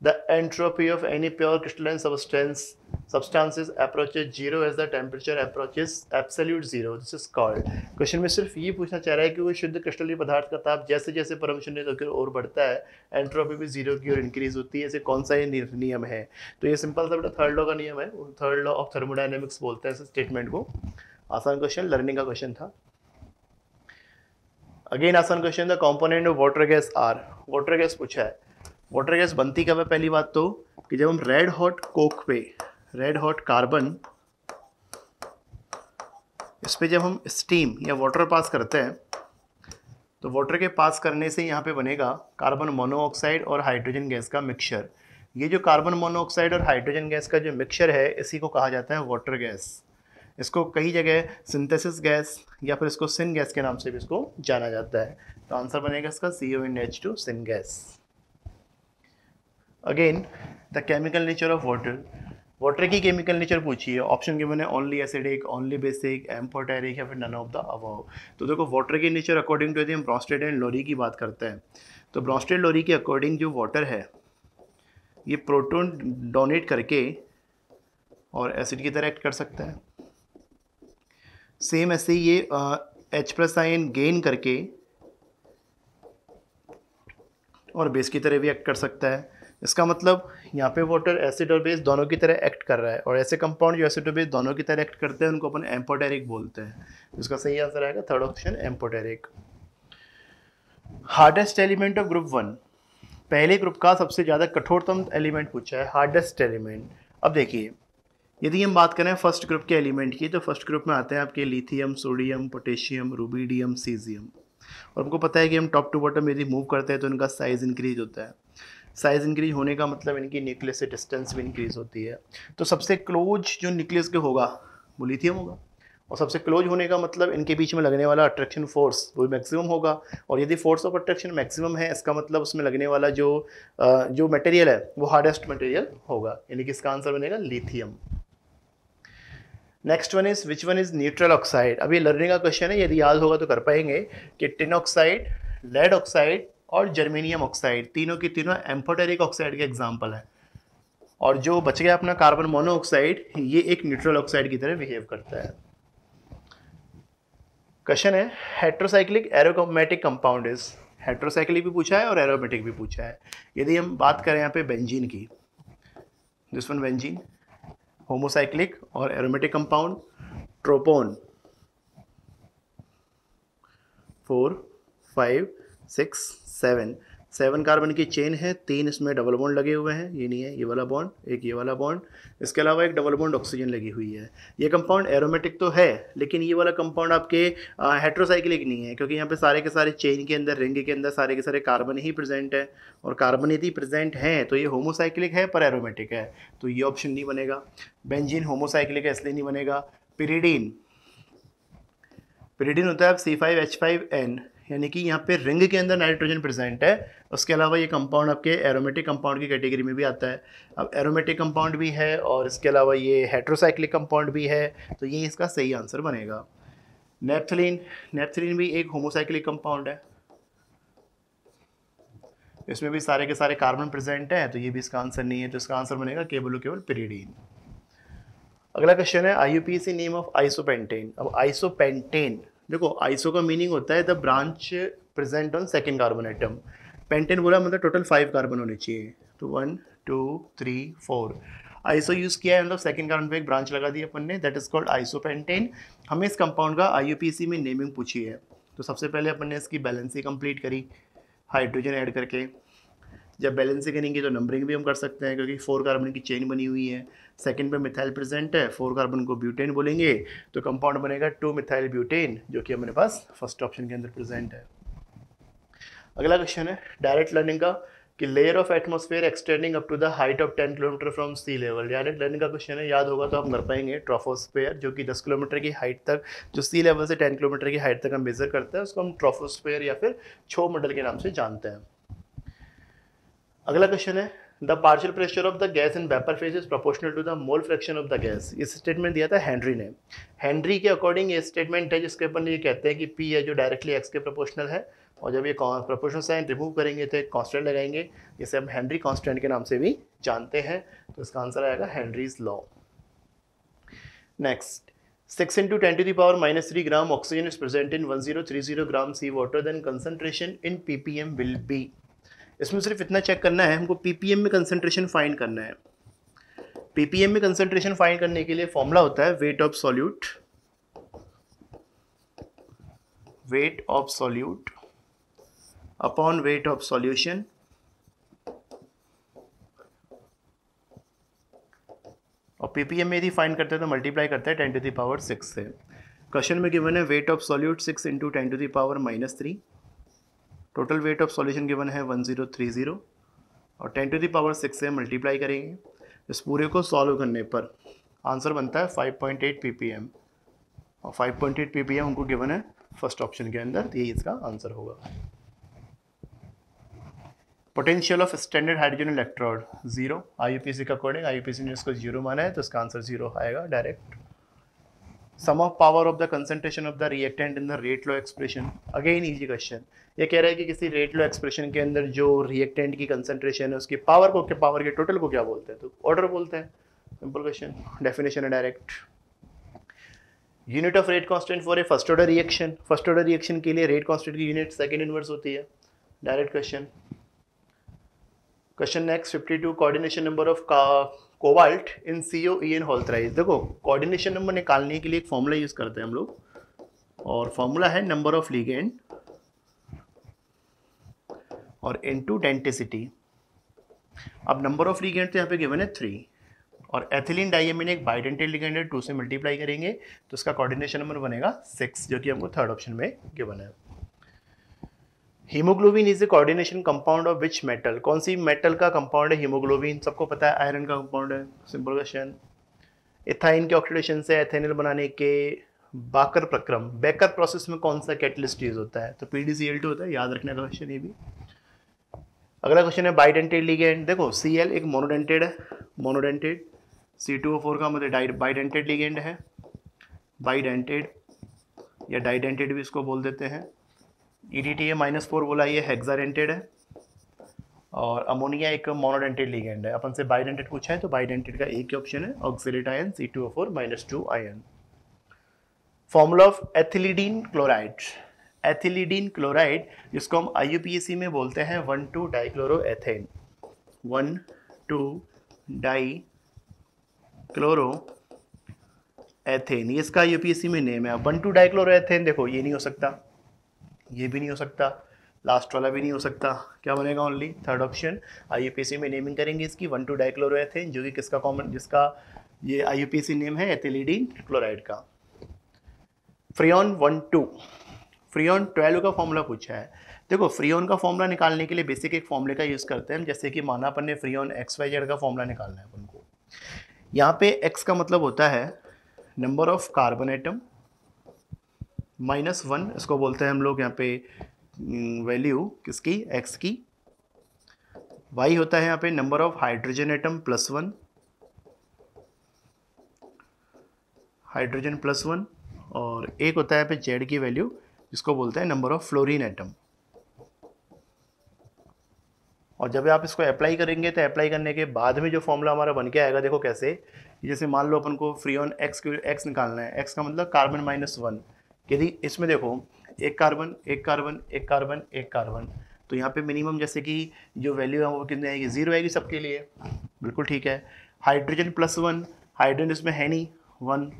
The entropy of any pure crystalline substance substances approaches zero as the temperature approaches absolute zero. This is called. Question में सिर्फ ये पूछना चाह रहा है कि वो शुद्ध क्रिस्टलीय पदार्थ का ताप जैसे जैसे परम शून्य तक और बढ़ता है एंट्रोपी भी जीरो की ओर इंक्रीज होती है ऐसे कौन सा ये नियम है तो ये सिंपल सा बेटा थर्ड लॉ का नियम है थर्ड लॉ ऑफ थर्मोडाइनमिक्स बोलते हैं इस स्टेटमेंट को आसान क्वेश्चन लर्निंग का क्वेश्चन था अगेन आसान question the component of water gas are water gas पूछा है वाटर गैस बनती कब है पहली बात तो कि जब हम रेड हॉट कोक पे रेड हॉट कार्बन इस पर जब हम स्टीम या वाटर पास करते हैं तो वाटर के पास करने से यहाँ पे बनेगा कार्बन मोनोऑक्साइड और हाइड्रोजन गैस का मिक्सचर ये जो कार्बन मोनोऑक्साइड और हाइड्रोजन गैस का जो मिक्सचर है इसी को कहा जाता है वाटर गैस इसको कई जगह सिंथेसिस गैस या फिर इसको सिन गैस के नाम से भी इसको जाना जाता है तो आंसर बनेगा इसका C O and H two syngas again the chemical nature of water water की केमिकल नेचर पूछी है ऑप्शन के मैंने only acidic only basic amphoteric या फिर नन ऑफ द अवाव तो देखो वाटर की नेचर अकॉर्डिंग टू यदि हम ब्रॉस्टेड एंड लोरी की बात करते हैं तो ब्रॉन्स्टेड लोरी के अकॉर्डिंग जो वाटर है ये प्रोटोन डोनेट करके और एसिड की तरह एक्ट कर सकता है सेम ऐसे ये एच प्लस आइन गेन करके और बेस की तरह भी एक्ट कर सकता है इसका मतलब यहाँ पे वाटर एसिड और बेस दोनों की तरह एक्ट कर रहा है और ऐसे कंपाउंड जो एसिड और बेस दोनों की तरह एक्ट करते हैं उनको अपन एम्पोटेरिक बोलते हैं इसका सही आंसर आएगा third option amphoteric hardest element of group one पहले ग्रुप का सबसे ज़्यादा कठोरतम एलिमेंट पूछा है हार्डेस्ट एलिमेंट अब देखिए यदि हम बात करें फर्स्ट ग्रुप के एलिमेंट की तो फर्स्ट ग्रुप में आते हैं आपके lithium sodium potassium rubidium caesium और हमको पता है कि हम टॉप टू बॉटम यदि मूव करते हैं तो इनका साइज़ इंक्रीज होता है साइज इंक्रीज होने का मतलब इनकी न्यूक्लियस से डिस्टेंस भी इंक्रीज होती है तो सबसे क्लोज जो न्यूक्लियस के होगा वो लिथियम होगा और सबसे क्लोज होने का मतलब इनके बीच में लगने वाला अट्रैक्शन फोर्स वो भी मैक्सिमम होगा और यदि फोर्स ऑफ अट्रैक्शन मैक्सिमम है इसका मतलब उसमें लगने वाला जो जो मटेरियल है वो हार्डेस्ट मटेरियल होगा यानी कि इसका आंसर बनेगा lithium next one is which one is neutral oxide अभी लर्निंग का क्वेश्चन है यदि याद होगा तो कर पाएंगे कि टिन ऑक्साइड लेड ऑक्साइड और जर्मेनियम ऑक्साइड तीनों की तीनों एम्फोटेरिक ऑक्साइड के एग्जाम्पल है और जो बच गया अपना कार्बन मोनोऑक्साइड ये एक न्यूट्रल ऑक्साइड की तरह बिहेव करता है क्वेश्चन है heterocyclic aromatic compound is heterocyclic भी पूछा है और एरोमेटिक भी पूछा है यदि हम बात करें यहाँ पे बेंजीन की दिस वन बेंजीन होमोसाइक्लिक और aromatic compound tropone four five six seven seven carbon की चेन है तीन इसमें डबल बॉन्ड लगे हुए हैं ये नहीं है ये वाला बॉन्ड एक ये वाला बॉन्ड इसके अलावा एक डबल बॉन्ड ऑक्सीजन लगी हुई है ये कंपाउंड एरोमेटिक तो है लेकिन ये वाला कंपाउंड आपके हेट्रोसाइक्लिक नहीं है क्योंकि यहाँ पे सारे के सारे चेन के अंदर रिंग के अंदर सारे के सारे कार्बन ही प्रेजेंट है और कार्बन यदि प्रेजेंट हैं तो ये होमोसाइक्लिक है पर एरोमेटिक है तो ये ऑप्शन नहीं बनेगा बेंजिन होमोसाइक्लिक है इसलिए नहीं बनेगा पिरीडीन पिरीडीन होता है C five H five N यानी कि यहाँ पे रिंग के अंदर नाइट्रोजन प्रेजेंट है उसके अलावा ये कंपाउंड आपके एरोमेटिक कंपाउंड की कैटेगरी में भी आता है अब एरोमेटिक कंपाउंड भी है और इसके अलावा ये हेट्रोसाइक्लिक कंपाउंड भी है तो ये इसका सही आंसर बनेगा नेप्थलिन नेप्थलिन भी एक होमोसाइक्लिक कंपाउंड है इसमें भी सारे के सारे कार्बन प्रेजेंट हैं तो ये भी इसका आंसर नहीं है तो इसका आंसर बनेगा केवल केवल पिरीडीन अगला क्वेश्चन है आई नेम ऑफ आइसोपेंटेन अब आइसोपेंटेन देखो आइसो का मीनिंग होता है the branch present on second carbon atom pentane बोला मतलब टोटल फाइव कार्बन होने चाहिए तो one two three four iso use किया है मतलब सेकेंड कार्बन पे एक ब्रांच लगा दी अपन ने that is called iso pentane हमें इस कंपाउंड का आई में नेमिंग पूछी है तो सबसे पहले अपन ने इसकी बैलेंसी कंप्लीट करी हाइड्रोजन ऐड करके जब बैलेंसी करेंगे तो नंबरिंग भी हम कर सकते हैं क्योंकि फोर कार्बन की चेन बनी हुई है सेकंड पे मिथाइल प्रेजेंट है फोर कार्बन को ब्यूटेन बोलेंगे तो कंपाउंड बनेगा टू मिथाइल ब्यूटेन जो कि हमारे पास फर्स्ट ऑप्शन के अंदर प्रेजेंट है अगला क्वेश्चन है डायरेक्ट लर्निंग का कि layer of atmosphere extending up to the height of ten kilometre from sea level direct learning का क्वेश्चन है याद होगा तो हम कर पाएंगे ट्रोफोस्फेयर जो कि दस किलोमीटर की हाइट तक जो सी लेवल से टेन किलोमीटर की हाइट तक हम मेजर करते हैं उसको हम ट्रोफोस्फेयर या फिर छो मंडल के नाम से जानते हैं अगला क्वेश्चन है the partial pressure of the gas in vapour phase is proportional to the mole fraction of the gas इस स्टेटमेंट दिया था हेनरी ने हेनरी के अकॉर्डिंग ये स्टेटमेंट है जिसके ऊपर ये कहते हैं कि पी है जो डायरेक्टली एक्स के प्रोपोर्शनल है और जब ये प्रोपोर्शनल साइन रिमूव करेंगे तो एक कॉन्स्टेंट लगाएंगे जिसे हम हेनरी कॉन्स्टेंट के नाम से भी जानते हैं तो इसका आंसर आएगा Henry's law next six into ten to the power minus three gram oxygen is present in one zero three zero gram sea water then concentration in P P M will be इसमें सिर्फ इतना check करना है हमको ppm में concentration find करना है ppm में कंसनट्रेशन फाइंड करने के लिए फॉर्मूला होता है weight of solute weight of solute upon weight of solution और पीपीएम में यदि फाइंड करते हैं तो मल्टीप्लाई करते हैं टेन टू दावर सिक्स से क्वेश्चन में गिवन है weight of solute six into ten to the power minus three total weight of solution given है 1030 और 10 टू दी पावर 6 से मल्टीप्लाई करेंगे इस पूरे को सॉल्व करने पर आंसर बनता है 5.8 ppm और 5.8 ppm हमको गिवन है फर्स्ट ऑप्शन के अंदर यही इसका आंसर होगा potential of standard hydrogen electrode zero आई का अकॉर्डिंग आई ने इसको जीरो माना है तो इसका आंसर जीरो आएगा direct sum of power of the concentration of the reactant in the rate law expression again easy question ये कह रहा है कि किसी रेट लो एक्सप्रेशन के अंदर जो रिएक्टेंट की कंसेंट्रेशन है उसकी पावर को क्या पावर के टोटल को क्या बोलते हैं तो ऑर्डर बोलते हैं सिंपल क्वेश्चन डेफिनेशन है direct unit of rate constant for a first order reaction first order reaction के लिए रेट कॉन्स्टेंट की यूनिट सेकेंड इनवर्स होती है direct question question next fifty two coordination number of cobalt in C O E e N होल्थराइज देखो coordination number निकालने के लिए एक फॉर्मूला यूज़ करते हैं हम लोग और फॉर्मूला है नंबर ऑफ लीगेंड और इनटू डेंटिसिटी अब नंबर ऑफ लिगेंड तो यहाँ पे गिवन है थ्री और एथिलीन डाइएमिन एक बाइडेंटेड लिगेंड है टू से मल्टीप्लाई करेंगे तो उसका कोऑर्डिनेशन नंबर बनेगा सिक्स जो कि हमको थर्ड ऑप्शन में गिवन है haemoglobin is a coordination compound of which metal कौन सी मेटल का कंपाउंड है हीमोग्लोबिन सबको पता है आयरन का कंपाउंड है सिंपल क्वेश्चन इथाइन के ऑक्सीडेशन से एथेनिल बनाने के बाकर प्रक्रम बेकर प्रोसेस में कौन सा कैटलिस्ट यूज होता है तो P D C L two होता है याद रखने का क्वेश्चन ये भी अगला क्वेश्चन है बाइडेंटेड लिगेंड देखो सी एल एक मोनोडेंटेड है monodentate C two O four का मतलब बाइडेंटेड लिगेंड है बाइडेंटेड या डाइडेंटेड भी इसको बोल देते हैं E D T A minus four बोला ये हेक्सारेंटेड है और अमोनिया एक मोनोडेंटेड लिगेंड है अपन से बाइडेंटेड पूछा है तो बाइडेंटेड का एक ही ऑप्शन है oxalate ion C two O four minus two ion formula of ethylidene chloride ethylidene chloride जिसको हम आई में बोलते हैं one two ethane one two di chloro ethane ये इसका यूपीएससी में नेम है वन टू एथेन देखो ये नहीं हो सकता ये भी नहीं हो सकता लास्ट वाला भी नहीं हो सकता क्या बनेगा ओनली थर्ड ऑप्शन आई में नेमिंग करेंगे इसकी वन टू डाइक्लोरोथेन जो कि किसका कॉमन जिसका ये आई नेम है एथिलीडीन क्लोराइड का freon one two freon twelve का फॉर्मूला पूछा है देखो फ्रियन का फॉर्मूला निकालने के लिए बेसिक एक फॉर्मूले का यूज़ करते हैं जैसे कि माना अपन ने फ्रियन एक्स वाई जेड का फॉर्मूला निकालना है उनको यहाँ पे एक्स का मतलब होता है number of carbon atom minus one इसको बोलते हैं हम लोग यहाँ पे हम्म, वैल्यू किसकी एक्स की वाई होता है यहाँ पे number of hydrogen atom plus one hydrogen plus one और एक होता है यहाँ पे जेड की वैल्यू जिसको बोलते हैं नंबर ऑफ फ्लोरीन एटम और जब आप इसको अप्लाई करेंगे तो अप्लाई करने के बाद में जो फॉर्मूला हमारा बन के आएगा देखो कैसे जैसे मान लो अपन को फ्री ऑन एक्स एक्स निकालना है एक्स का मतलब कार्बन माइनस वन यदि इसमें देखो एक कार्बन एक कार्बन एक कार्बन एक कार्बन तो यहाँ पे मिनिमम जैसे कि जो वैल्यू है वो कितनी आएगी ज़ीरो आएगी सबके लिए बिल्कुल ठीक है हाइड्रोजन प्लस वन हाइड्रोजन इसमें है नहीं वन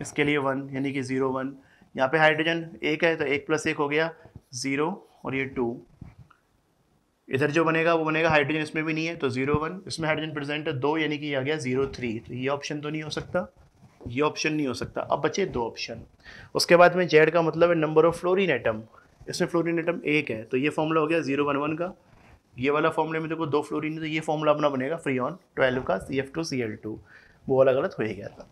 इसके लिए वन यानी कि ज़ीरो वन यहाँ पे हाइड्रोजन एक है तो एक प्लस एक हो गया ज़ीरो और ये टू इधर जो बनेगा वो बनेगा हाइड्रोजन इसमें भी नहीं है तो ज़ीरो वन इसमें हाइड्रोजन प्रेजेंट है दो यानी कि आ गया ज़ीरो थ्री तो ये ऑप्शन तो नहीं हो सकता ये ऑप्शन नहीं हो सकता अब बचे दो ऑप्शन उसके बाद में जेड का मतलब है नंबर ऑफ फ्लोरिन एटम इसमें फ्लोरिन एटम एक है तो ये फॉर्मूला हो गया जीरो वन वन का ये वाला फॉर्मूले में देखो दो फ्लोरिन है तो ये फॉर्मूला अपना बनेगा फ्री ऑन ट्वेल्व का C F two C L two वो वाला गलत हो ही गया था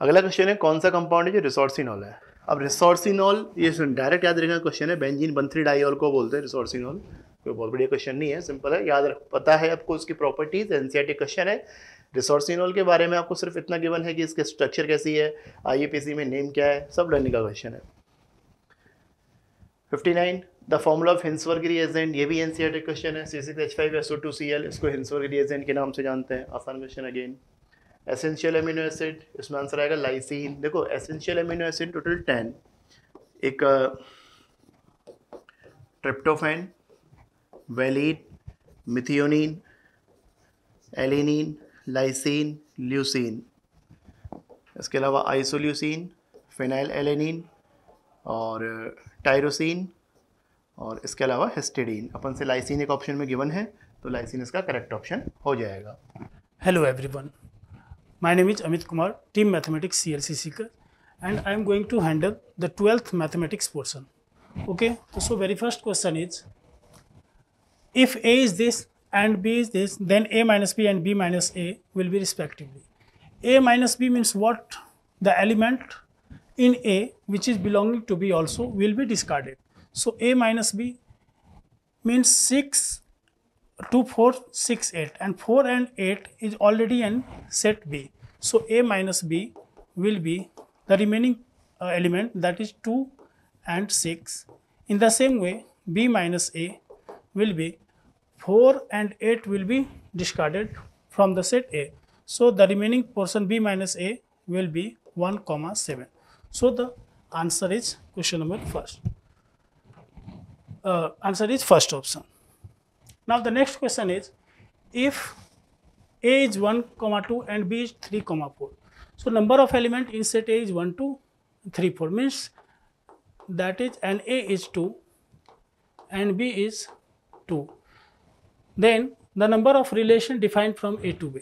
अगला क्वेश्चन है कौन सा कंपाउंड है जो रिसोर्सिनॉल है अब रिसोर्सिनॉल ये डायरेक्ट याद रखना क्वेश्चन है बेंजीन बंथ्री डाइल को बोलते हैं रिसोर्सिनॉल कोई बहुत बढ़िया क्वेश्चन नहीं है सिंपल है याद रख पता है आपको उसकी प्रॉपर्टीज एनसीईआरटी क्वेश्चन है रिसोर्सिनोल के बारे में आपको सिर्फ इतना गिवन है कि इसके स्ट्रक्चर कैसी है आई में नेम क्या है सब लर्निंग का क्वेश्चन है fifty nine the formula of Hinsberg agent ये भी एन सी क्वेश्चन है C six H five S O two C L इसको हिंसवर्ग एजेंट के नाम से जानते हैं आसान question again essential amino acid इसमें आंसर आएगा लाइसिन देखो essential amino acid total ten एक tryptophan valine methionine alanine lysine leucine इसके अलावा आइसोल्यूसिन फिनाइल एलेनिन और टायरोसिन uh, और इसके अलावा हिस्टिडीन अपन से लाइसिन एक ऑप्शन में गिवन है तो लाइसिन इसका करेक्ट ऑप्शन हो जाएगा hello everyone my name is Amit Kumar team mathematics C C L C का and I am going to handle the twelfth mathematics portion okay तो so very first question is if A is this and b is this, then a minus b and b minus a will be respectively. a minus b means what? The element in a which is belonging to b also will be discarded. So a minus b means 6, 2, 4, 6, 8 and 4 and 8 is already in set b. So a minus b will be the remaining uh, element that is 2 and 6. In the same way b minus a will be 4 and 8 will be discarded from the set A. So, the remaining portion B minus A will be 1 comma 7. So, the answer is question number first. Uh, answer is first option. Now, the next question is if A is 1 comma 2 and B is 3 comma 4. So, number of element in set A is 1, 2, 3, 4 means that is and A is 2 and B is 2 then the number of relation defined from A to B.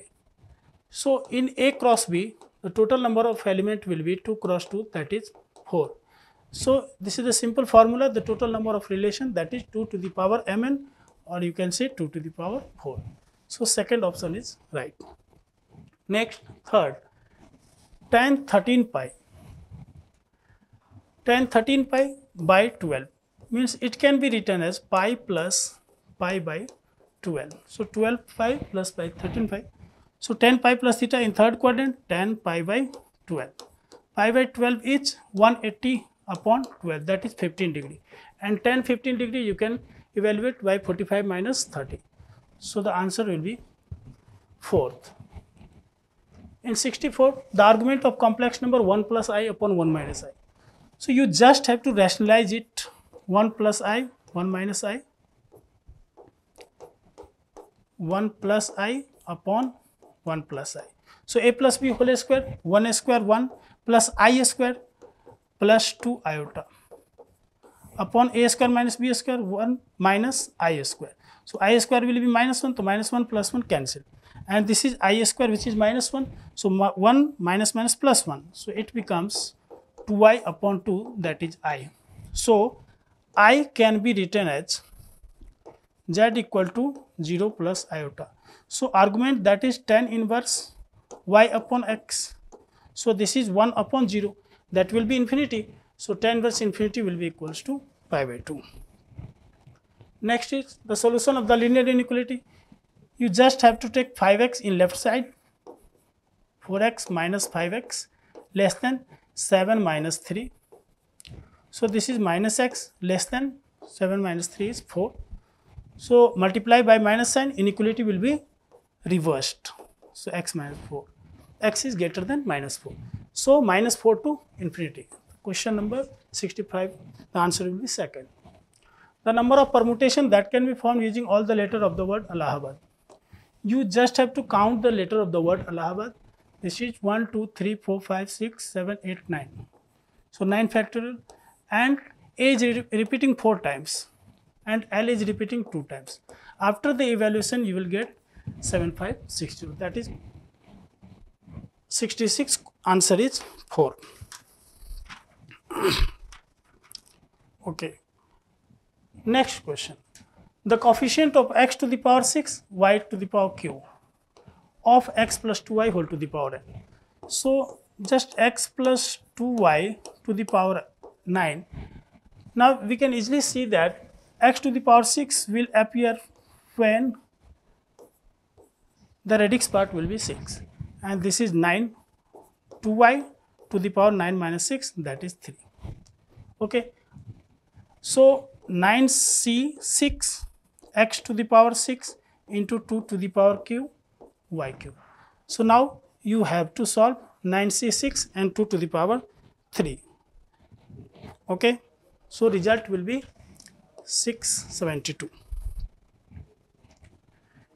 So in A cross B, the total number of element will be 2 cross 2 that is 4. So this is a simple formula, the total number of relation that is 2 to the power mn or you can say 2 to the power 4. So second option is right. Next, third, tan 13 pi. Tan 13 pi by 12 means it can be written as pi plus pi by 12. So 12 pi plus pi, 13 pi. So 10 pi plus theta in third quadrant 10 pi by 12. Pi by 12 is 180 upon 12 that is 15 degree and 10 15 degree you can evaluate by 45 minus 30. So the answer will be fourth. In 64 the argument of complex number 1 plus i upon 1 minus i. So you just have to rationalize it 1 plus i 1 minus i 1 plus i upon 1 plus i. So a plus b whole square 1 square 1 plus i square plus 2 iota upon a square minus b square 1 minus i square. So i square will be minus 1 so minus 1 plus 1 cancel and this is i square which is minus 1 so 1 minus minus plus 1 so it becomes 2i upon 2 that is i. So i can be written as z equal to 0 plus iota. So argument that is tan inverse y upon x. So this is 1 upon 0 that will be infinity. So tan inverse infinity will be equals to pi by 2. Next is the solution of the linear inequality. You just have to take 5x in left side, 4x minus 5x less than 7 minus 3. So this is minus x less than 7 minus 3 is 4 so, multiply by minus sign inequality will be reversed. So, x minus 4, x is greater than minus 4. So, minus 4 to infinity. Question number 65, the answer will be second. The number of permutation that can be formed using all the letter of the word Allahabad. You just have to count the letter of the word Allahabad. This is 1, 2, 3, 4, 5, 6, 7, 8, 9. So, 9 factorial and age re repeating 4 times and L is repeating two times. After the evaluation, you will get 7560. That is 66 answer is 4. okay. Next question. The coefficient of x to the power 6, y to the power q of x plus 2y whole to the power n. So, just x plus 2y to the power 9. Now, we can easily see that x to the power 6 will appear when the radix part will be 6 and this is 9 2y to the power 9 minus 6 that is 3 okay so 9c 6 x to the power 6 into 2 to the power q y q so now you have to solve 9c 6 and 2 to the power 3 okay so result will be 672.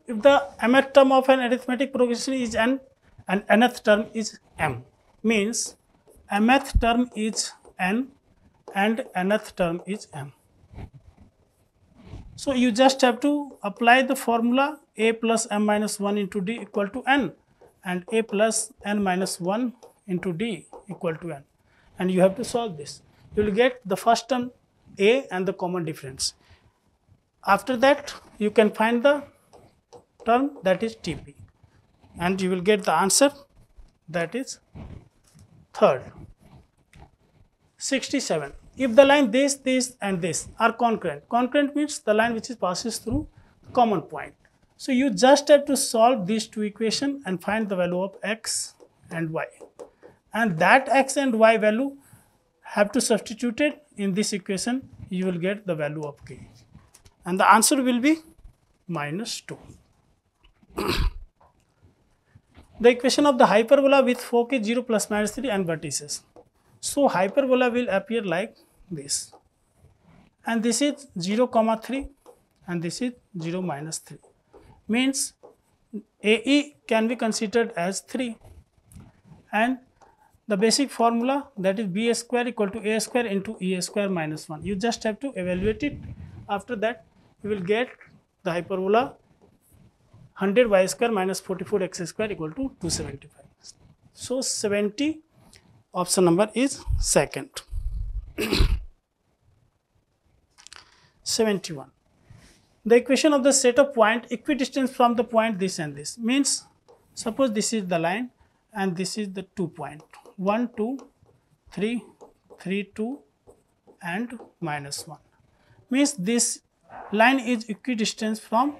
If the mth term of an arithmetic progression is n and nth term is m, means mth term is n and nth term is m. So you just have to apply the formula a plus m minus 1 into d equal to n and a plus n minus 1 into d equal to n and you have to solve this. You will get the first term a and the common difference. After that, you can find the term that is TP and you will get the answer that is third. 67. If the line this, this and this are concurrent, concurrent means the line which is passes through common point. So you just have to solve these two equations and find the value of x and y. And that x and y value have to substitute it in this equation you will get the value of k and the answer will be minus 2. the equation of the hyperbola with 4k 0 plus minus 3 and vertices. So hyperbola will appear like this and this is 0 comma 3 and this is 0 minus 3 means AE can be considered as 3 and the basic formula that is b square equal to a square into e square minus 1 you just have to evaluate it after that you will get the hyperbola 100 y square minus 44 x square equal to 275 so 70 option number is second 71 the equation of the set of point equidistance from the point this and this means suppose this is the line and this is the two point 1 2 3 3 2 and minus 1 means this line is equidistant from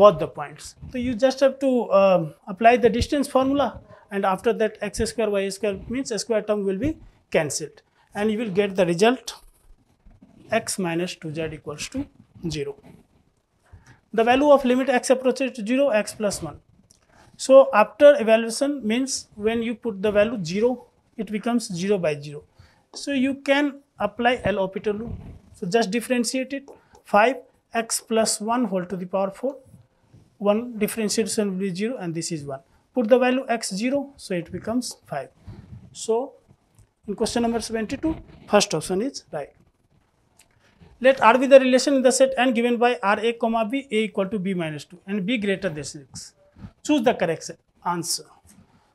both the points so you just have to uh, apply the distance formula and after that x square y square means square term will be cancelled and you will get the result x minus 2z equals to 0 the value of limit x approaches to 0 x plus 1 so after evaluation means when you put the value 0, it becomes 0 by 0. So you can apply L-Hopital rule. So just differentiate it. 5 x plus 1 whole to the power 4. 1 differentiation will be 0 and this is 1. Put the value x 0, so it becomes 5. So in question number 72, first option is right. Let R be the relation in the set and given by R a comma b a equal to b minus 2 and b greater than 6 choose the correct answer.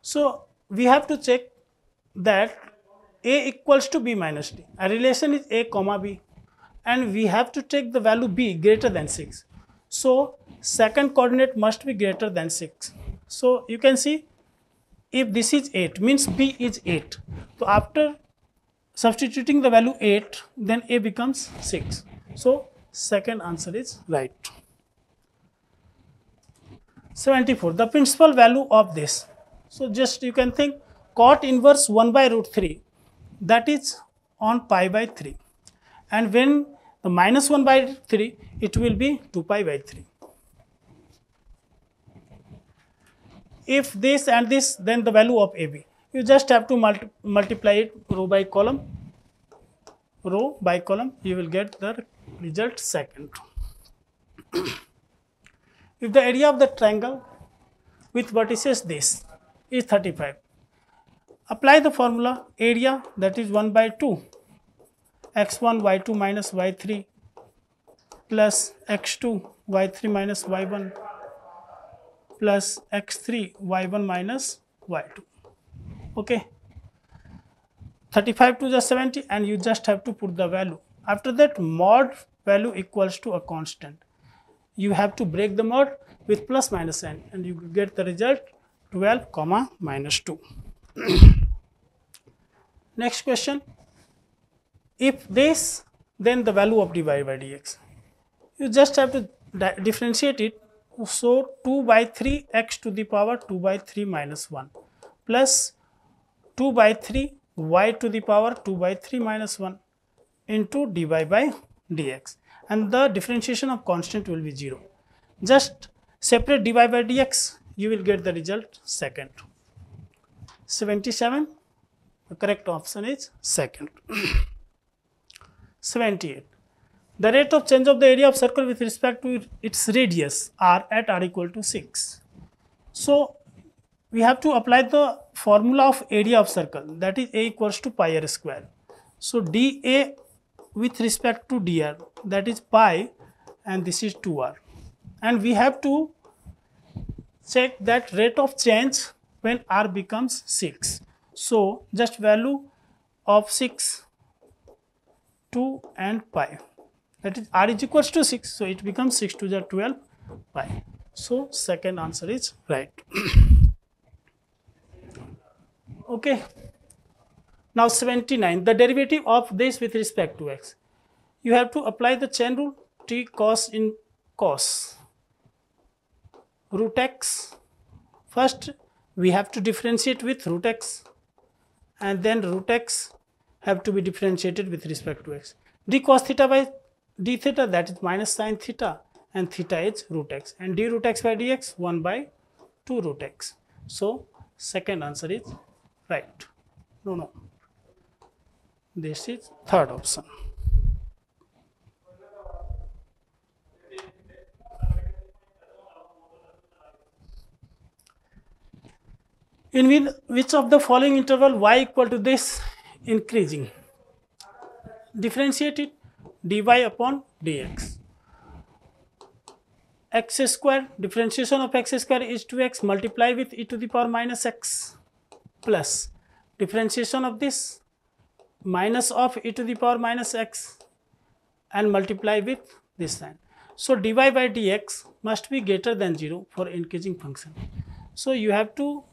So we have to check that a equals to b minus d. A relation is a comma b and we have to take the value b greater than 6. So second coordinate must be greater than 6. So you can see if this is 8 means b is 8. So after substituting the value 8 then a becomes 6. So second answer is right. 74 the principal value of this so just you can think cot inverse 1 by root 3 that is on pi by 3 and when the minus 1 by 3 it will be 2 pi by 3 if this and this then the value of AB you just have to multi multiply it row by column row by column you will get the result second if the area of the triangle with vertices this is 35, apply the formula area that is 1 by 2 x1 y2 minus y3 plus x2 y3 minus y1 plus x3 y1 minus y2 okay 35 to the 70 and you just have to put the value after that mod value equals to a constant you have to break them out with plus minus n and you get the result 12 comma minus 2. Next question, if this then the value of dy by dx. You just have to differentiate it. So, 2 by 3 x to the power 2 by 3 minus 1 plus 2 by 3 y to the power 2 by 3 minus 1 into dy by dx and the differentiation of constant will be 0. Just separate dy by dx, you will get the result second. 77, the correct option is second. 78. The rate of change of the area of circle with respect to its radius r at r equal to 6. So, we have to apply the formula of area of circle that is a equals to pi r square. So, dA with respect to dr that is pi and this is 2r and we have to check that rate of change when r becomes 6 so just value of 6 2 and pi that is r is equals to 6 so it becomes 6 to the 12 pi so second answer is right okay now 79, the derivative of this with respect to x. You have to apply the chain rule t cos in cos root x. First we have to differentiate with root x and then root x have to be differentiated with respect to x. d cos theta by d theta that is minus sine theta and theta is root x and d root x by dx 1 by 2 root x. So second answer is right. No, no. This is third option. in which of the following interval y equal to this increasing differentiate it dy upon dx x square differentiation of x square is 2x multiply with e to the power minus x plus differentiation of this minus of e to the power minus x and multiply with this sign. So dy by dx must be greater than 0 for increasing function. So you have to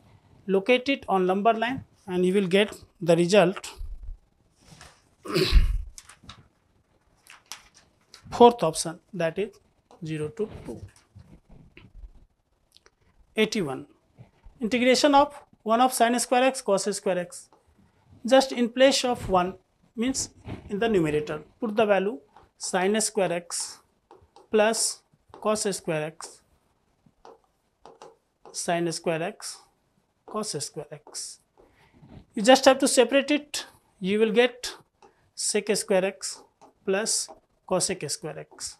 locate it on number line and you will get the result fourth option that is 0 to 2. 81. Integration of 1 of sine square x cos square x just in place of 1 means in the numerator put the value sine square x plus cos square x sine square x cos square x you just have to separate it you will get sec square x plus cosec square x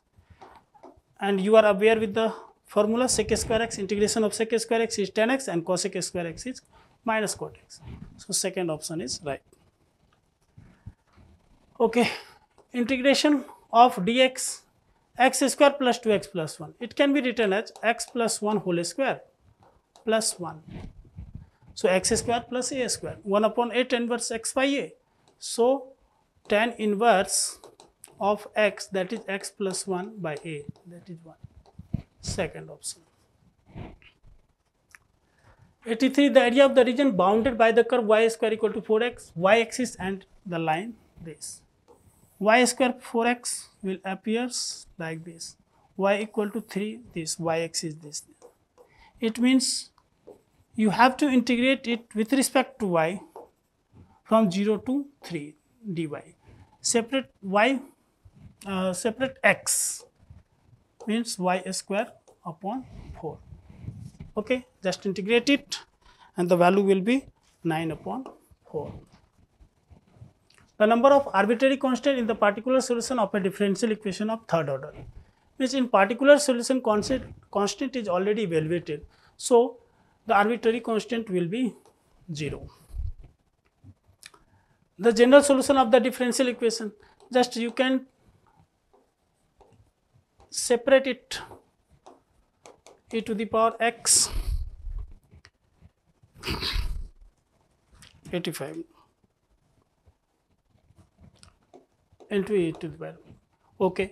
and you are aware with the formula sec square x integration of sec square x is tan x and cosec square x is minus cortex. So second option is right. Okay, integration of dx x square plus 2x plus 1. It can be written as x plus 1 whole square plus 1. So x square plus a square. 1 upon a tan inverse x by a. So tan inverse of x that is x plus 1 by a that is 1. Second option. 83 the area of the region bounded by the curve y square equal to 4x y axis and the line this y square 4x will appears like this y equal to 3 this y axis this it means you have to integrate it with respect to y from 0 to 3 dy separate y uh, separate x means y square upon 4 okay just integrate it and the value will be 9 upon 4. The number of arbitrary constant in the particular solution of a differential equation of third order means in particular solution constant, constant is already evaluated. So, the arbitrary constant will be 0. The general solution of the differential equation just you can separate it e to the power x 85 into e to the power okay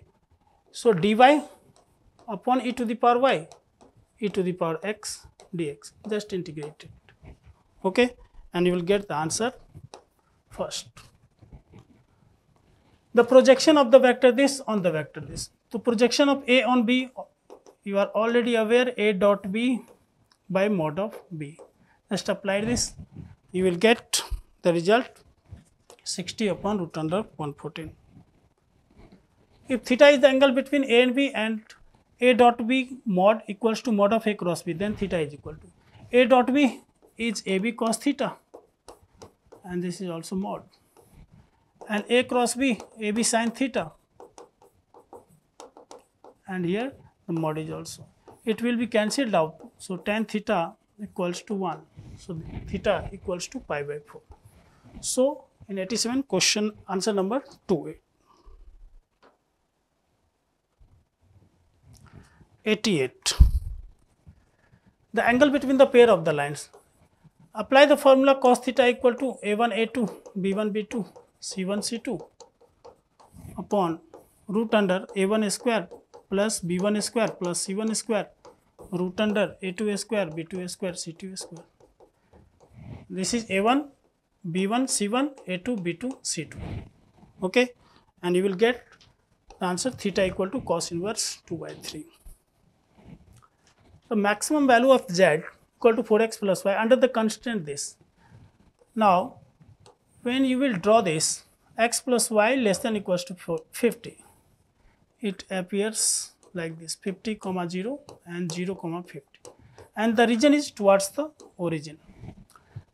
so dy upon e to the power y e to the power x dx just integrate it okay and you will get the answer first the projection of the vector this on the vector this The projection of a on b you are already aware a dot b by mod of b just apply this you will get the result 60 upon root under 114 if theta is the angle between a and b and a dot b mod equals to mod of a cross b then theta is equal to a dot b is ab cos theta and this is also mod and a cross b a b sin theta and here the mod is also it will be cancelled out so tan theta equals to 1. So theta equals to pi by 4. So in 87 question answer number 2. 88. The angle between the pair of the lines. Apply the formula cos theta equal to a1 a2 b1 b2 c1 c2 upon root under a1 square plus b1 square plus c1 square root under a2 square b2 square c2 square this is a1 b1 c1 a2 b2 c2 okay and you will get the answer theta equal to cos inverse 2 by 3 the maximum value of z equal to 4x plus y under the constraint this now when you will draw this x plus y less than equals to 50 it appears like this 50 comma 0 and 0 comma 50 and the region is towards the origin.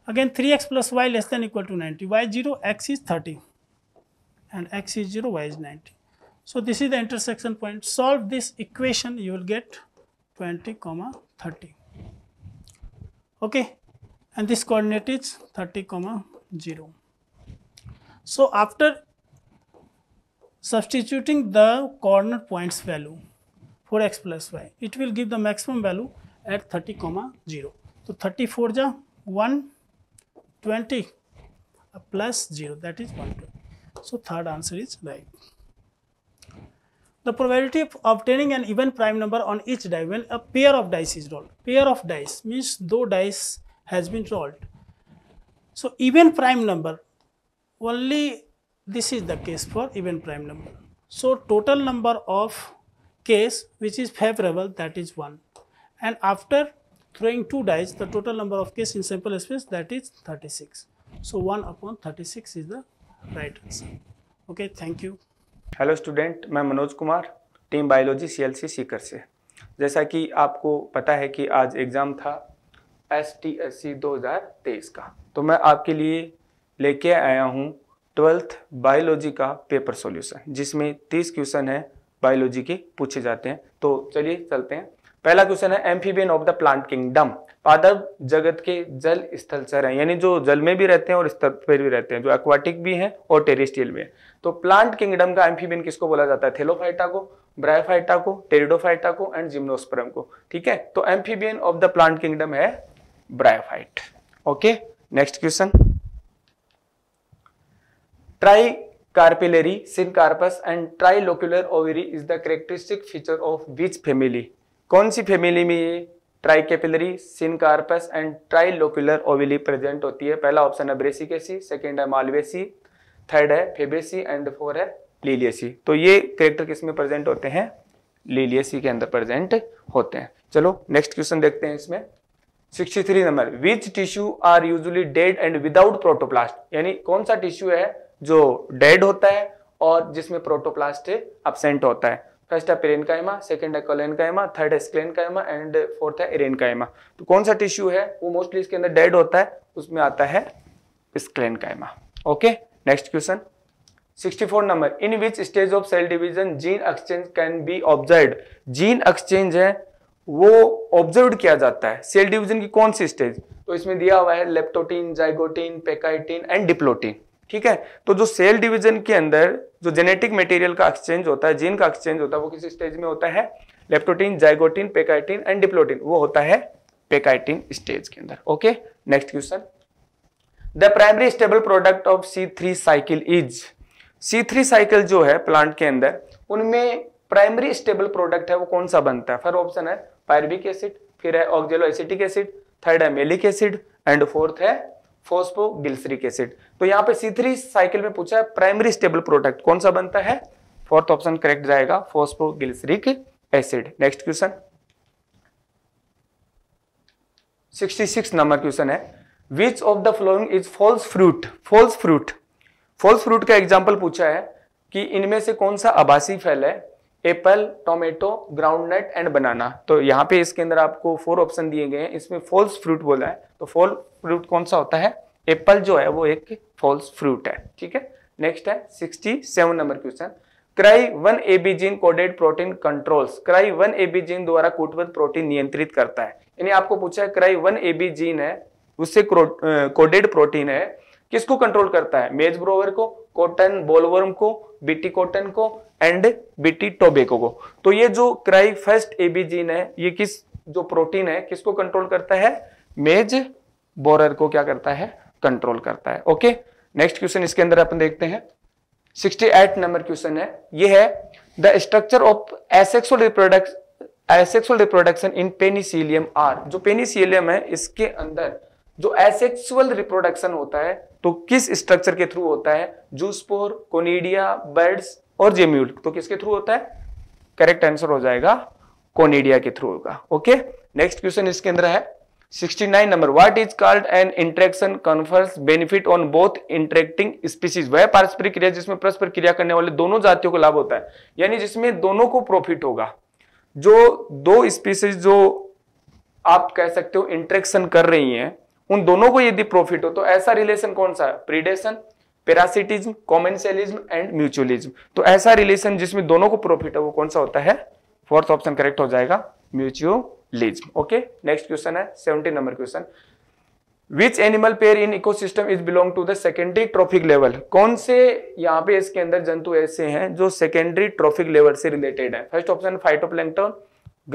Again 3x plus y less than equal to 90, y 0, x is 30 and x is 0, y is 90. So this is the intersection point. Solve this equation, you will get 20 comma 30. Okay, and this coordinate is 30 comma 0. So after substituting the corner points value 4x plus y. It will give the maximum value at 30 comma 0. So 34 is 120 plus 0 that is 120. So third answer is right. The probability of obtaining an even prime number on each die when a pair of dice is rolled. Pair of dice means though dice has been rolled. So even prime number only this is the case for even prime number. So total number of case which is favorable that is 1 and after throwing two dice the total number of case in sample space that is 36. So 1 upon 36 is the right answer. Okay thank you. hello student मैं manoj kumar team biology clc seeker se jaisa ki aapko pata hai ki aaj exam tha stsc 2023 ka to दो aapke liye leke aaya hu 12th biology ka paper solution jisme 30 question hai biology के पूछे जाते हैं तो चलिए चलते हैं पहला क्वेश्चन है amphibian of the plant kingdom पादप जगत के जल स्थल चर हैं यानी जो जल में भी रहते हैं और स्थल पर भी रहते हैं जो एक्वाटिक भी हैं और टेरिस्टियल भी हैं तो प्लांट किंगडम का एम्फीबियन किसको बोला जाता है थेलोफाइटा को ब्रायफाइटा को टेरिडोफाइटा को एंड जिम्नोस्परम को ठीक है तो amphibian of the plant kingdom है bryophyte okay next question tricarpellary syncarpus and trilocular ovary is the characteristic feature of which family? कौन सी फैमिली में ये tricarpellary syncarpous and trilocular ovary present होती है पहला ऑप्शन है ब्रेसिकेसी सेकेंड है मालवेसी थर्ड है फेबेसी एंड फोर है लीलियसी तो ये करेक्टर किस में प्रेजेंट होते हैं लीलियसी के अंदर प्रेजेंट होते हैं चलो नेक्स्ट क्वेश्चन देखते हैं इसमें 63 number which tissue are usually dead and without protoplast यानी कौन सा टिश्यू है जो डेड होता है और जिसमें प्रोटोप्लास्ट अपसेंट होता है फर्स्ट है पेरेनकाइमा सेकेंड है कोलेनकाइमा थर्ड है स्क्लेनकाइमा एंड फोर्थ है एरेनकाइमा तो कौन सा टिश्यू है वो मोस्टली इसके अंदर डेड होता है उसमें आता है sclerenchyma okay next question 64 number in which stage of cell division gene exchange can be observe gene exchange है वो ऑब्जर्व किया जाता है सेल डिविजन की कौन सी स्टेज तो इसमें दिया हुआ है leptotene zygotene pachytene and diplotene ठीक है तो जो सेल डिवीजन के अंदर जो जेनेटिक मटेरियल का एक्सचेंज होता है जीन का एक्सचेंज होता है वो किस स्टेज में होता है leptotene zygotene pachytene and diplotene वो होता है पेकाइटीन स्टेज के अंदर okay next question the primary stable product of C three cycle is C three cycle जो है प्लांट के अंदर उनमें प्राइमरी स्टेबल प्रोडक्ट है वो कौन सा बनता है फर्स्ट ऑप्शन है पायरबिक एसिड फिर है ऑक्जेलो एसिटिक एसिड थर्ड है मेलिक एसिड एंड फोर्थ है फोस्फोगिल्सरिक एसिड तो यहाँ पे सी थ्री साइकिल में पूछा है प्राइमरी स्टेबल प्रोडक्ट कौन सा बनता है फोर्थ ऑप्शन करेक्ट जाएगा phosphoglyceric acid next question 66 number question है which of the following is false fruit false fruit false fruit का एग्जाम्पल पूछा है कि इनमें से कौन सा आभासी फल है apple tomato groundnut and banana तो यहाँ पे इसके अंदर आपको फोर ऑप्शन दिए गए हैं इसमें फॉल्स फ्रूट बोला है तो फॉल फ्रूट कौन सा होता है एप्पल जो है वो एक फॉल्स फ्रूट है ठीक है नेक्स्ट है sixty seven number question cry one Ab gene coded protein controls cry one Ab gene द्वारा कूटबद्ध प्रोटीन नियंत्रित करता है यानी आपको पूछा है क्राई वन एबीजीन है उससे कोडेड प्रोटीन है किसको कंट्रोल करता है मेज ब्रोवर को कॉटन बोलवर्म को बीटी कॉटन को एंड बीटी टोबेको को तो ये जो क्राई फर्स्ट एबीजीन है ये किस जो प्रोटीन है किसको कंट्रोल करता है मेज बोरर को क्या करता है कंट्रोल करता है ओके नेक्स्ट क्वेश्चन इसके अंदर अपन देखते हैं 68 नंबर क्वेश्चन है ये है the structure of asexual reproduction asexual reproduction in penicillium are जो पेनिसिलियम है इसके अंदर जो एसेक्सुअल रिप्रोडक्शन होता है तो किस स्ट्रक्चर के थ्रू होता है जूसपोर कोनीडिया बर्ड्स और जेम्यूल तो किसके थ्रू होता है करेक्ट आंसर हो जाएगा कोनीडिया के थ्रू होगा ओके नेक्स्ट क्वेश्चन इसके अंदर है 69 number what is called an interaction confers benefit on both interacting species वह पारस्परिक क्रिया जिसमें परस्पर क्रिया करने वाले दोनों जातियों को लाभ होता है यानी जिसमें दोनों को प्रॉफिट होगा जो दो स्पीसीज जो आप कह सकते हो इंट्रेक्शन कर रही हैं उन दोनों को यदि प्रॉफिट हो तो ऐसा रिलेशन कौन सा है predation parasitism commensalism and mutualism तो ऐसा रिलेशन जिसमें दोनों को प्रॉफिट है वो कौन सा होता है फोर्थ ऑप्शन करेक्ट हो जाएगा mutualism okay next question है seventy number question Which animal pair in ecosystem is belong to the secondary trophic level? कौन से यहाँ पे इसके अंदर जंतु ऐसे हैं जो सेकेंडरी ट्रॉफिक लेवल से रिलेटेड है फर्स्ट ऑप्शन फाइटोप्लैंकटन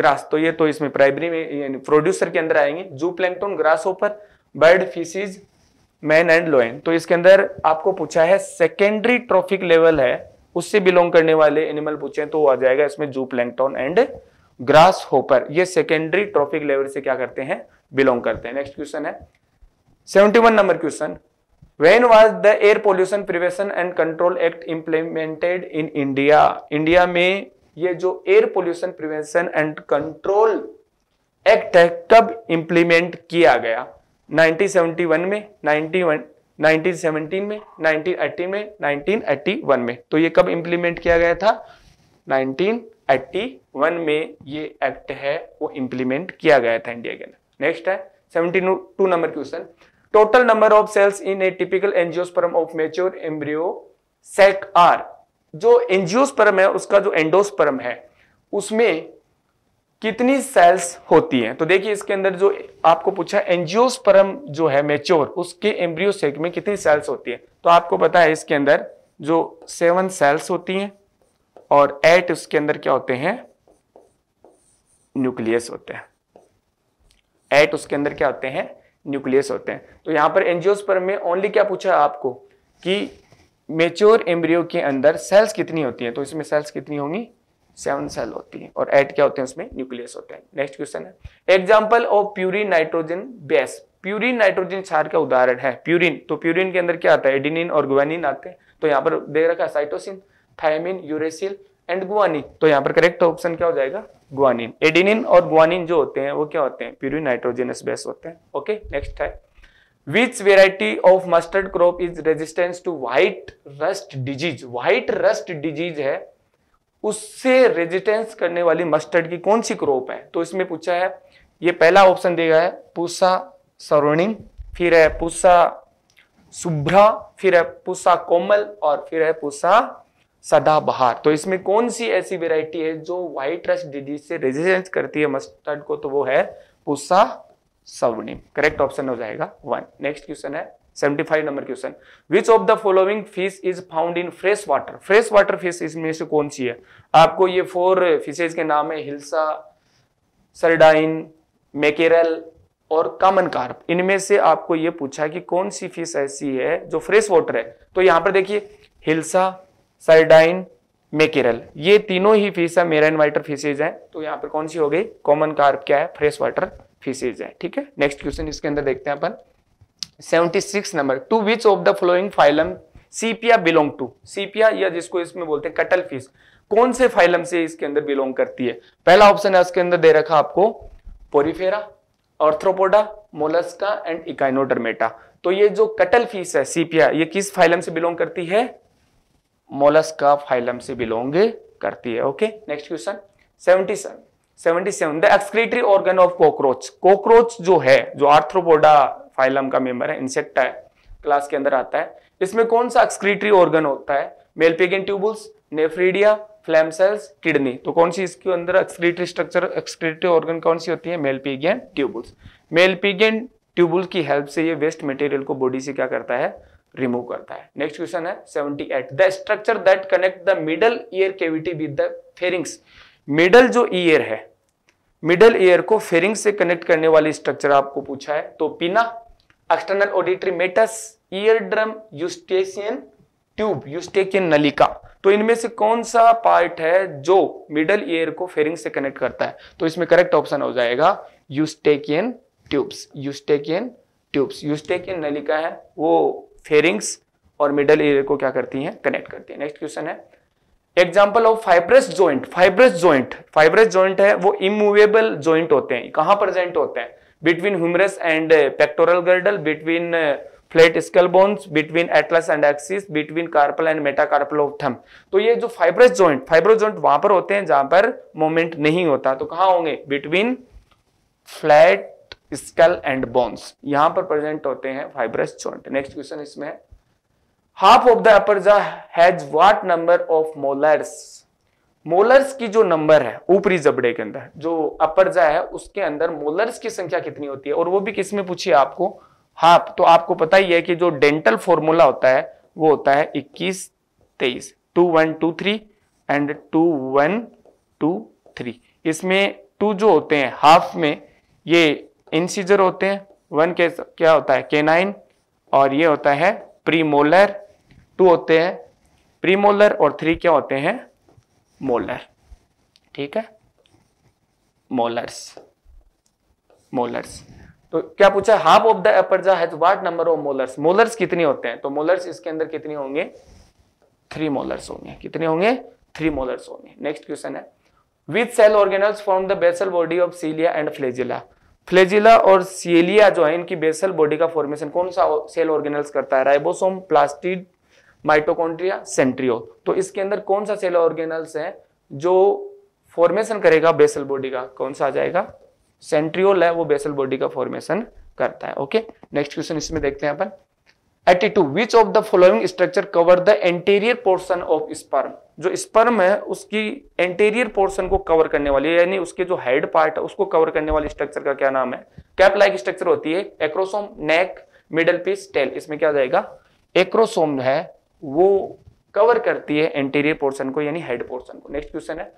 ग्रास तो ये तो इसमें प्राइमरी में प्रोड्यूसर के अंदर आएंगे zooplankton grasshopper bird fishes man and lion तो इसके अंदर आपको पूछा है सेकेंडरी ट्रॉफिक लेवल है उससे बिलोंग करने वाले एनिमल पूछे तो वो आ जाएगा इसमें zooplankton and grasshopper ये सेकेंडरी ट्रॉफिक लेवल से क्या करते हैं बिलोंग करते हैं नेक्स्ट क्वेश्चन है 71 number question when was the air pollution prevention and control act implemented in India India में ये जो air pollution prevention and control act है कब इंप्लीमेंट किया गया 1971 में 91 1917 में 1980 में 1981 में तो ये कब इंप्लीमेंट किया गया था 1981 वन में ये एक्ट है वो इंप्लीमेंट किया गया था इंडिया के अंदर नेक्स्ट है seventy two number question total number of cells in a typical angiosperm of mature embryo sac are जो एंजियोस्पर्म है उसका जो एंडोस्पर्म है उसमें कितनी सेल्स होती हैं तो देखिए इसके अंदर जो आपको पूछा एंजियोस्पर्म जो है मेच्योर उसके एम्ब्रियो सेक में कितनी सेल्स होती है तो आपको पता है इसके अंदर जो सेवन सेल्स होती हैं और एट उसके अंदर क्या होते हैं न्यूक्लियस होते हैं एट उसके अंदर क्या होते हैं न्यूक्लियस होते हैं तो यहां पर एनजियोस्पर में ओनली क्या पूछा आपको कि मेच्योर एम्ब्रियो के अंदर सेल्स कितनी होती हैं तो इसमें सेल्स कितनी होंगी सेवन सेल होती है और एट क्या होते हैं उसमें न्यूक्लियस होते हैं नेक्स्ट क्वेश्चन है example of purine nitrogen base purine nitrogen क्षार का उदाहरण है प्यूरिन तो प्यूरिन के अंदर क्या आता है एडिनिन और ग्वेनिन आते हैं तो यहाँ पर दे रखा है cytosine thymine uracil and guanine तो यहाँ पर करेक्ट ऑप्शन क्या हो जाएगा गुआनिन एडिनिन और गुआनिन जो होते हैं वो क्या होते हैं प्यूरी नाइट्रोजेनस बेस होते हैं ओके नेक्स्ट है which variety of mustard crop is resistance to white rust disease white rust disease है उससे रेजिस्टेंस करने वाली मस्टर्ड की कौन सी क्रॉप है तो इसमें पूछा है ये पहला ऑप्शन दिया है पूसा सरोनिंग फिर है पूसा सुभ्रा फिर है पूसा कोमल और फिर है पूसा सदाबहार तो इसमें कौन सी ऐसी वेराइटी है जो व्हाइट रस्ट डिजीज से रेजिस्टेंस करती है मस्टर्ड को तो वो है पुसा सवर्णिम करेक्ट ऑप्शन हो जाएगा वन नेक्स्ट क्वेश्चन है 75 number question which of the following fish is found in fresh water fresh water fish इसमें से कौन सी है आपको ये फोर फिशेज के नाम है हिल्सा सरडाइन मेकेरल और कॉमन कार्प इनमें से आपको ये पूछा कि कौन सी फिश ऐसी है जो फ्रेश वाटर है तो यहां पर देखिए हिल्सा सरडाइन मेकेरल ये तीनों ही फीस है मेरा वाटर फीसेज है तो यहाँ पर कौन सी हो गई कॉमन कार्प क्या है फ्रेश वाटर फीसेज है ठीक है नेक्स्ट क्वेश्चन इसके अंदर देखते हैं अपन 76 number two which of the following phylum sepia belong to sepia या जिसको इसमें बोलते हैं कटल फिश कौन से फाइलम से इसके अंदर बिलोंग करती है पहला ऑप्शन है उसके अंदर दे रखा आपको porifera arthropoda mollusca and echinodermata तो ये जो कटल फीस है सीपिया ये किस फाइलम से बिलोंग करती है मोलस का फाइलम से बिलोंग करती है okay next question seventy seven seventy seven the excretory organ of cockroach cockroach जो है जो आर्थ्रोपोडा फाइलम का मेंबर है इंसेक्ट है क्लास के अंदर आता है इसमें कौन सा एक्सक्रीटरी ऑर्गन होता है malpighian tubules nephridia flame cells kidney तो कौन सी इसके अंदर एक्सक्रीटरी स्ट्रक्चर एक्सक्रीटरी ऑर्गन कौन सी होती है मेलपीगियन ट्यूबुल्स मेलपीगियन ट्यूबुल की हेल्प से ये वेस्ट मटेरियल को बॉडी से क्या करता है रिमूव करता है नेक्स्ट क्वेश्चन है 78 the structure that connect the middle ear cavity with the pharynx middle जो ईयर है मिडल ईयर को फेरिंग से कनेक्ट करने वाली स्ट्रक्चर आपको पूछा है तो pinna external auditory meatus ear drum eustachian tube eustachian नलिका तो इनमें से कौन सा पार्ट है जो मिडल ईयर को फेरिंग से कनेक्ट करता है तो इसमें करेक्ट ऑप्शन हो जाएगा eustachian tubes eustachian tubes eustachian नलिका है वो फेरिंग्स और मिडल ईयर को क्या करती हैं कनेक्ट करती है नेक्स्ट क्वेश्चन है example of fibrous joint fibrous joint fibrous joint है वो इमूवेबल ज्वाइंट होते हैं कहां प्रेजेंट होते हैं between humerus and pectoral girdle between flat skull bones between atlas and axis between carpal and metacarpal of thumb तो ये जो फाइब्रस ज्वाइंट फाइब्रस ज्वाइंट वहां पर होते हैं जहां पर मोमेंट नहीं होता तो कहां होंगे between flat skull and bones यहां पर प्रेजेंट होते हैं फाइब्रस जॉइंट नेक्स्ट क्वेश्चन इसमें half of the upper jaw has what number of molars molars की जो नंबर है ऊपरी जबड़े के अंदर जो अपर जा है उसके अंदर मोलर्स की संख्या कितनी होती है और वो भी किसमें पूछिए आपको हाफ तो आपको पता ही है कि जो डेंटल फॉर्मूला होता है वो होता है 21 23 two one two three and two one two three इसमें टू जो होते हैं हाफ में ये इंसीजर होते हैं वन के क्या होता है केनाइन और ये होता है प्रीमोलर टू होते हैं प्रीमोलर और थ्री क्या होते हैं मोलर ठीक है मोलर्स मोलर्स तो क्या पूछा half of the upper jaw has what number of molars molars कितने होते हैं तो मोलर्स इसके अंदर कितने होंगे थ्री मोलर्स होंगे कितने होंगे थ्री मोलर्स होंगे नेक्स्ट क्वेश्चन है with cell organelles form the basal body of cilia and flagella flagella और सीलिया जो है इनकी बेसल बॉडी का फॉर्मेशन कौन सा सेल ऑर्गेनल्स करता है राइबोसोम प्लास्टिड माइटोकॉन्ट्रिया सेंट्रियो तो इसके अंदर कौन सा सेल ऑर्गेनल्स है जो फॉर्मेशन करेगा बेसल बॉडी का कौन सा आ जाएगा सेंट्रियोल है वो बेसल बॉडी का फॉर्मेशन करता है ओके नेक्स्ट क्वेश्चन इसमें देखते हैं अपन 82 which of the following structure cover the anterior portion of sperm जो स्पर्म है उसकी एंटेरियर पोर्शन को कवर करने वाली यानी उसके जो हेड पार्ट है उसको कवर करने वाली स्ट्रक्चर का क्या नाम है कैप लाइक स्ट्रक्चर होती है acrosome neck middle piece tail इसमें क्या जाएगा एक्रोसोम है वो कवर करती है एंटेरियर पोर्शन को यानी हेड पोर्शन को नेक्स्ट क्वेश्चन है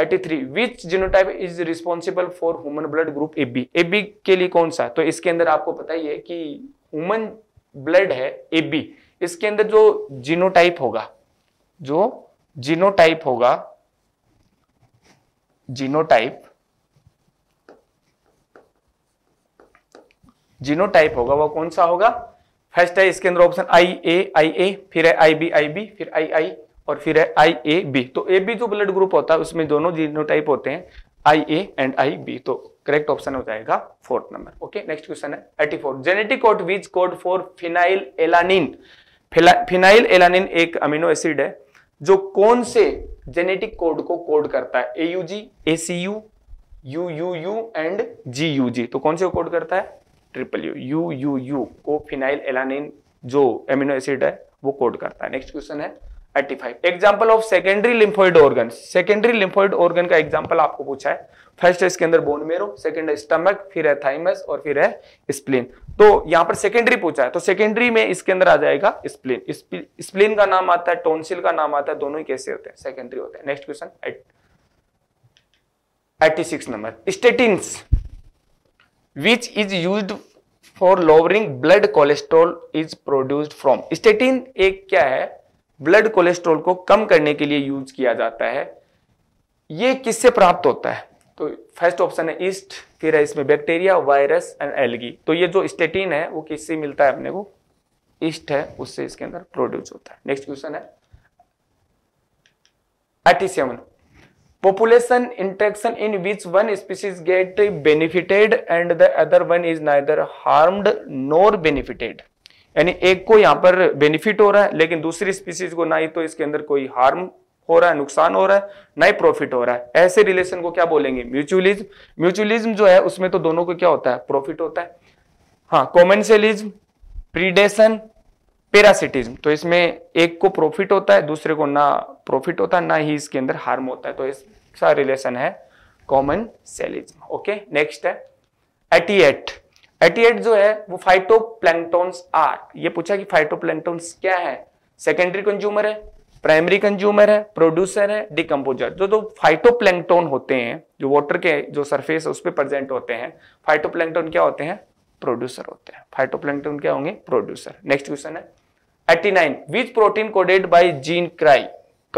83 which genotype is responsible for human blood group A B के लिए कौन सा तो इसके अंदर आपको पता ही है कि ह्यूमन ब्लड है ए बी इसके अंदर जो जीनोटाइप होगा जो जीनोटाइप होगा जीनोटाइप जीनोटाइप होगा वह कौन सा होगा फर्स्ट है इसके अंदर ऑप्शन आई ए आई ए फिर है आई बी आई बी फिर आई आई और फिर है आई ए बी तो ए बी जो ब्लड ग्रुप होता है उसमें दोनों जीनोटाइप होते हैं I A and I B तो करेक्ट ऑप्शन हो जाएगा fourth number okay next question है eighty four genetic code which code for phenylalanine phenylalanine एक अमीनो एसिड है जो कौन से जेनेटिक कोड को कोड करता है AUG ACU U U U and G U G तो कौन से कोड करता है triple U U U U को फिनाइल एलानिन जो एमिनो एसिड है वो कोड करता है नेक्स्ट क्वेश्चन है 85 example of secondary lymphoid organ secondary lymphoid organ का एग्जांपल आपको पूछा है फर्स्ट है इसके अंदर बोन मेरो है स्टमक फिर है थाइमस और फिर है स्प्लीन तो पर सेकेंडरी पूछा है तो सेकेंडरी में इसके अंदर आ जाएगा स्प्लीन स्प्लीन का नाम आता है टोनसिल का नाम आता है दोनों ही कैसे होते हैं सेकेंडरी होते हैं next question eighty number which is use for lowering blood cholesterol is produced from statin एक क्या है ब्लड कोलेस्ट्रॉल को कम करने के लिए यूज किया जाता है ये किससे प्राप्त होता है तो फर्स्ट ऑप्शन है ईस्ट फिर है इसमें बैक्टीरिया वायरस एंड एलगी तो ये जो स्टेटिन है वो किससे मिलता है अपने को ईस्ट है उससे इसके अंदर प्रोड्यूस होता है नेक्स्ट क्वेश्चन है eighty seven population interaction in which one species get benefited and the other one is neither harmed nor benefited यानी एक को यहाँ पर बेनिफिट हो रहा है लेकिन दूसरी स्पीसीज को ना ही तो इसके अंदर कोई हार्म हो रहा है नुकसान हो रहा है ना ही प्रॉफिट हो रहा है ऐसे रिलेशन को क्या बोलेंगे म्यूचुअलिज्म म्यूचुअलिज्म जो है उसमें तो दोनों को क्या होता है प्रॉफिट होता है हाँ कॉमेंशियलिज्म प्रीडेशन पेरासिटिज्म तो इसमें एक को प्रॉफिट होता है दूसरे को ना प्रॉफिट होता है ना ही इसके अंदर हार्म होता है तो इसका रिलेशन है कॉमन सेलिज्म ओके नेक्स्ट है एटीएट 88 जो है वो फाइटोप्लैंक्टॉन्स आर ये पूछा कि फाइटोप्लैंक्टॉन्स क्या है सेकेंडरी कंज्यूमर है प्राइमरी कंज्यूमर है प्रोड्यूसर है डिकम्पोजर जो जो फाइटोप्लैंक्टॉन होते हैं जो वाटर के जो सरफेस है उस पर प्रेजेंट होते हैं फाइटोप्लैंक्टॉन क्या होते हैं प्रोड्यूसर होते हैं फाइटोप्लैंक्टॉन क्या होंगे प्रोड्यूसर नेक्स्ट क्वेश्चन है eighty nine which protein coded by gene cry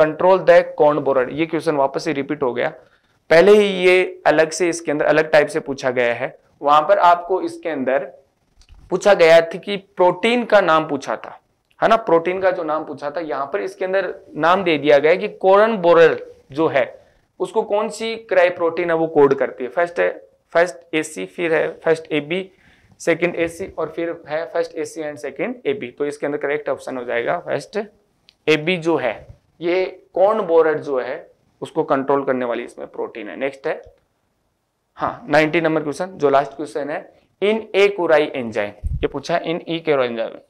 control the corn borer ये क्वेश्चन वापस से रिपीट हो गया पहले ही ये अलग से इसके अंदर अलग टाइप से पूछा गया है वहां पर आपको इसके अंदर पूछा गया था कि प्रोटीन का नाम पूछा था है ना प्रोटीन का जो नाम पूछा था यहाँ पर इसके अंदर नाम दे दिया गया कि कोरन बोरल जो है उसको कौन सी क्राई प्रोटीन है वो कोड करती है फर्स्ट है फर्स्ट ए सी फिर है first A B second A C और फिर है first A C and second A B तो इसके अंदर करेक्ट ऑप्शन हो जाएगा फर्स्ट ए बी जो है ये कॉर्न बोरर जो है उसको कंट्रोल करने वाली इसमें प्रोटीन है नेक्स्ट है हाँ नाइनटी नंबर क्वेश्चन जो लास्ट क्वेश्चन है इन ए कोराई एंजाइम ये पूछा है इन ई के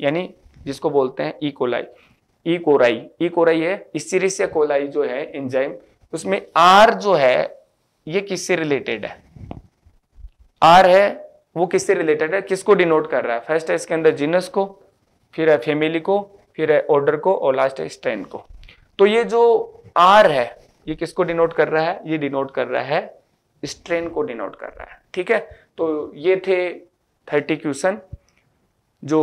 यानी जिसको बोलते हैं E coli E coli E coli है इसीरिसिया कोलाई जो है एंजाइम उसमें आर जो है ये किससे रिलेटेड है आर है वो किससे रिलेटेड है किसको डिनोट कर रहा है फर्स्ट है इसके अंदर जीनस को फिर है फेमिली को फिर है ऑर्डर को और लास्ट है स्ट्रेन को तो ये जो आर है ये किसको डिनोट कर रहा है ये डिनोट कर रहा है स्ट्रेन को डिनोट कर रहा है ठीक है तो ये थे थर्टी क्वेश्चन जो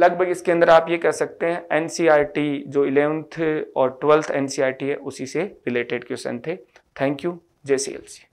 लगभग इसके अंदर आप ये कह सकते हैं एनसीईआरटी e जो इलेवंथ और ट्वेल्थ एनसीईआरटी e है उसी से रिलेटेड क्वेश्चन थे thank you Jai C L C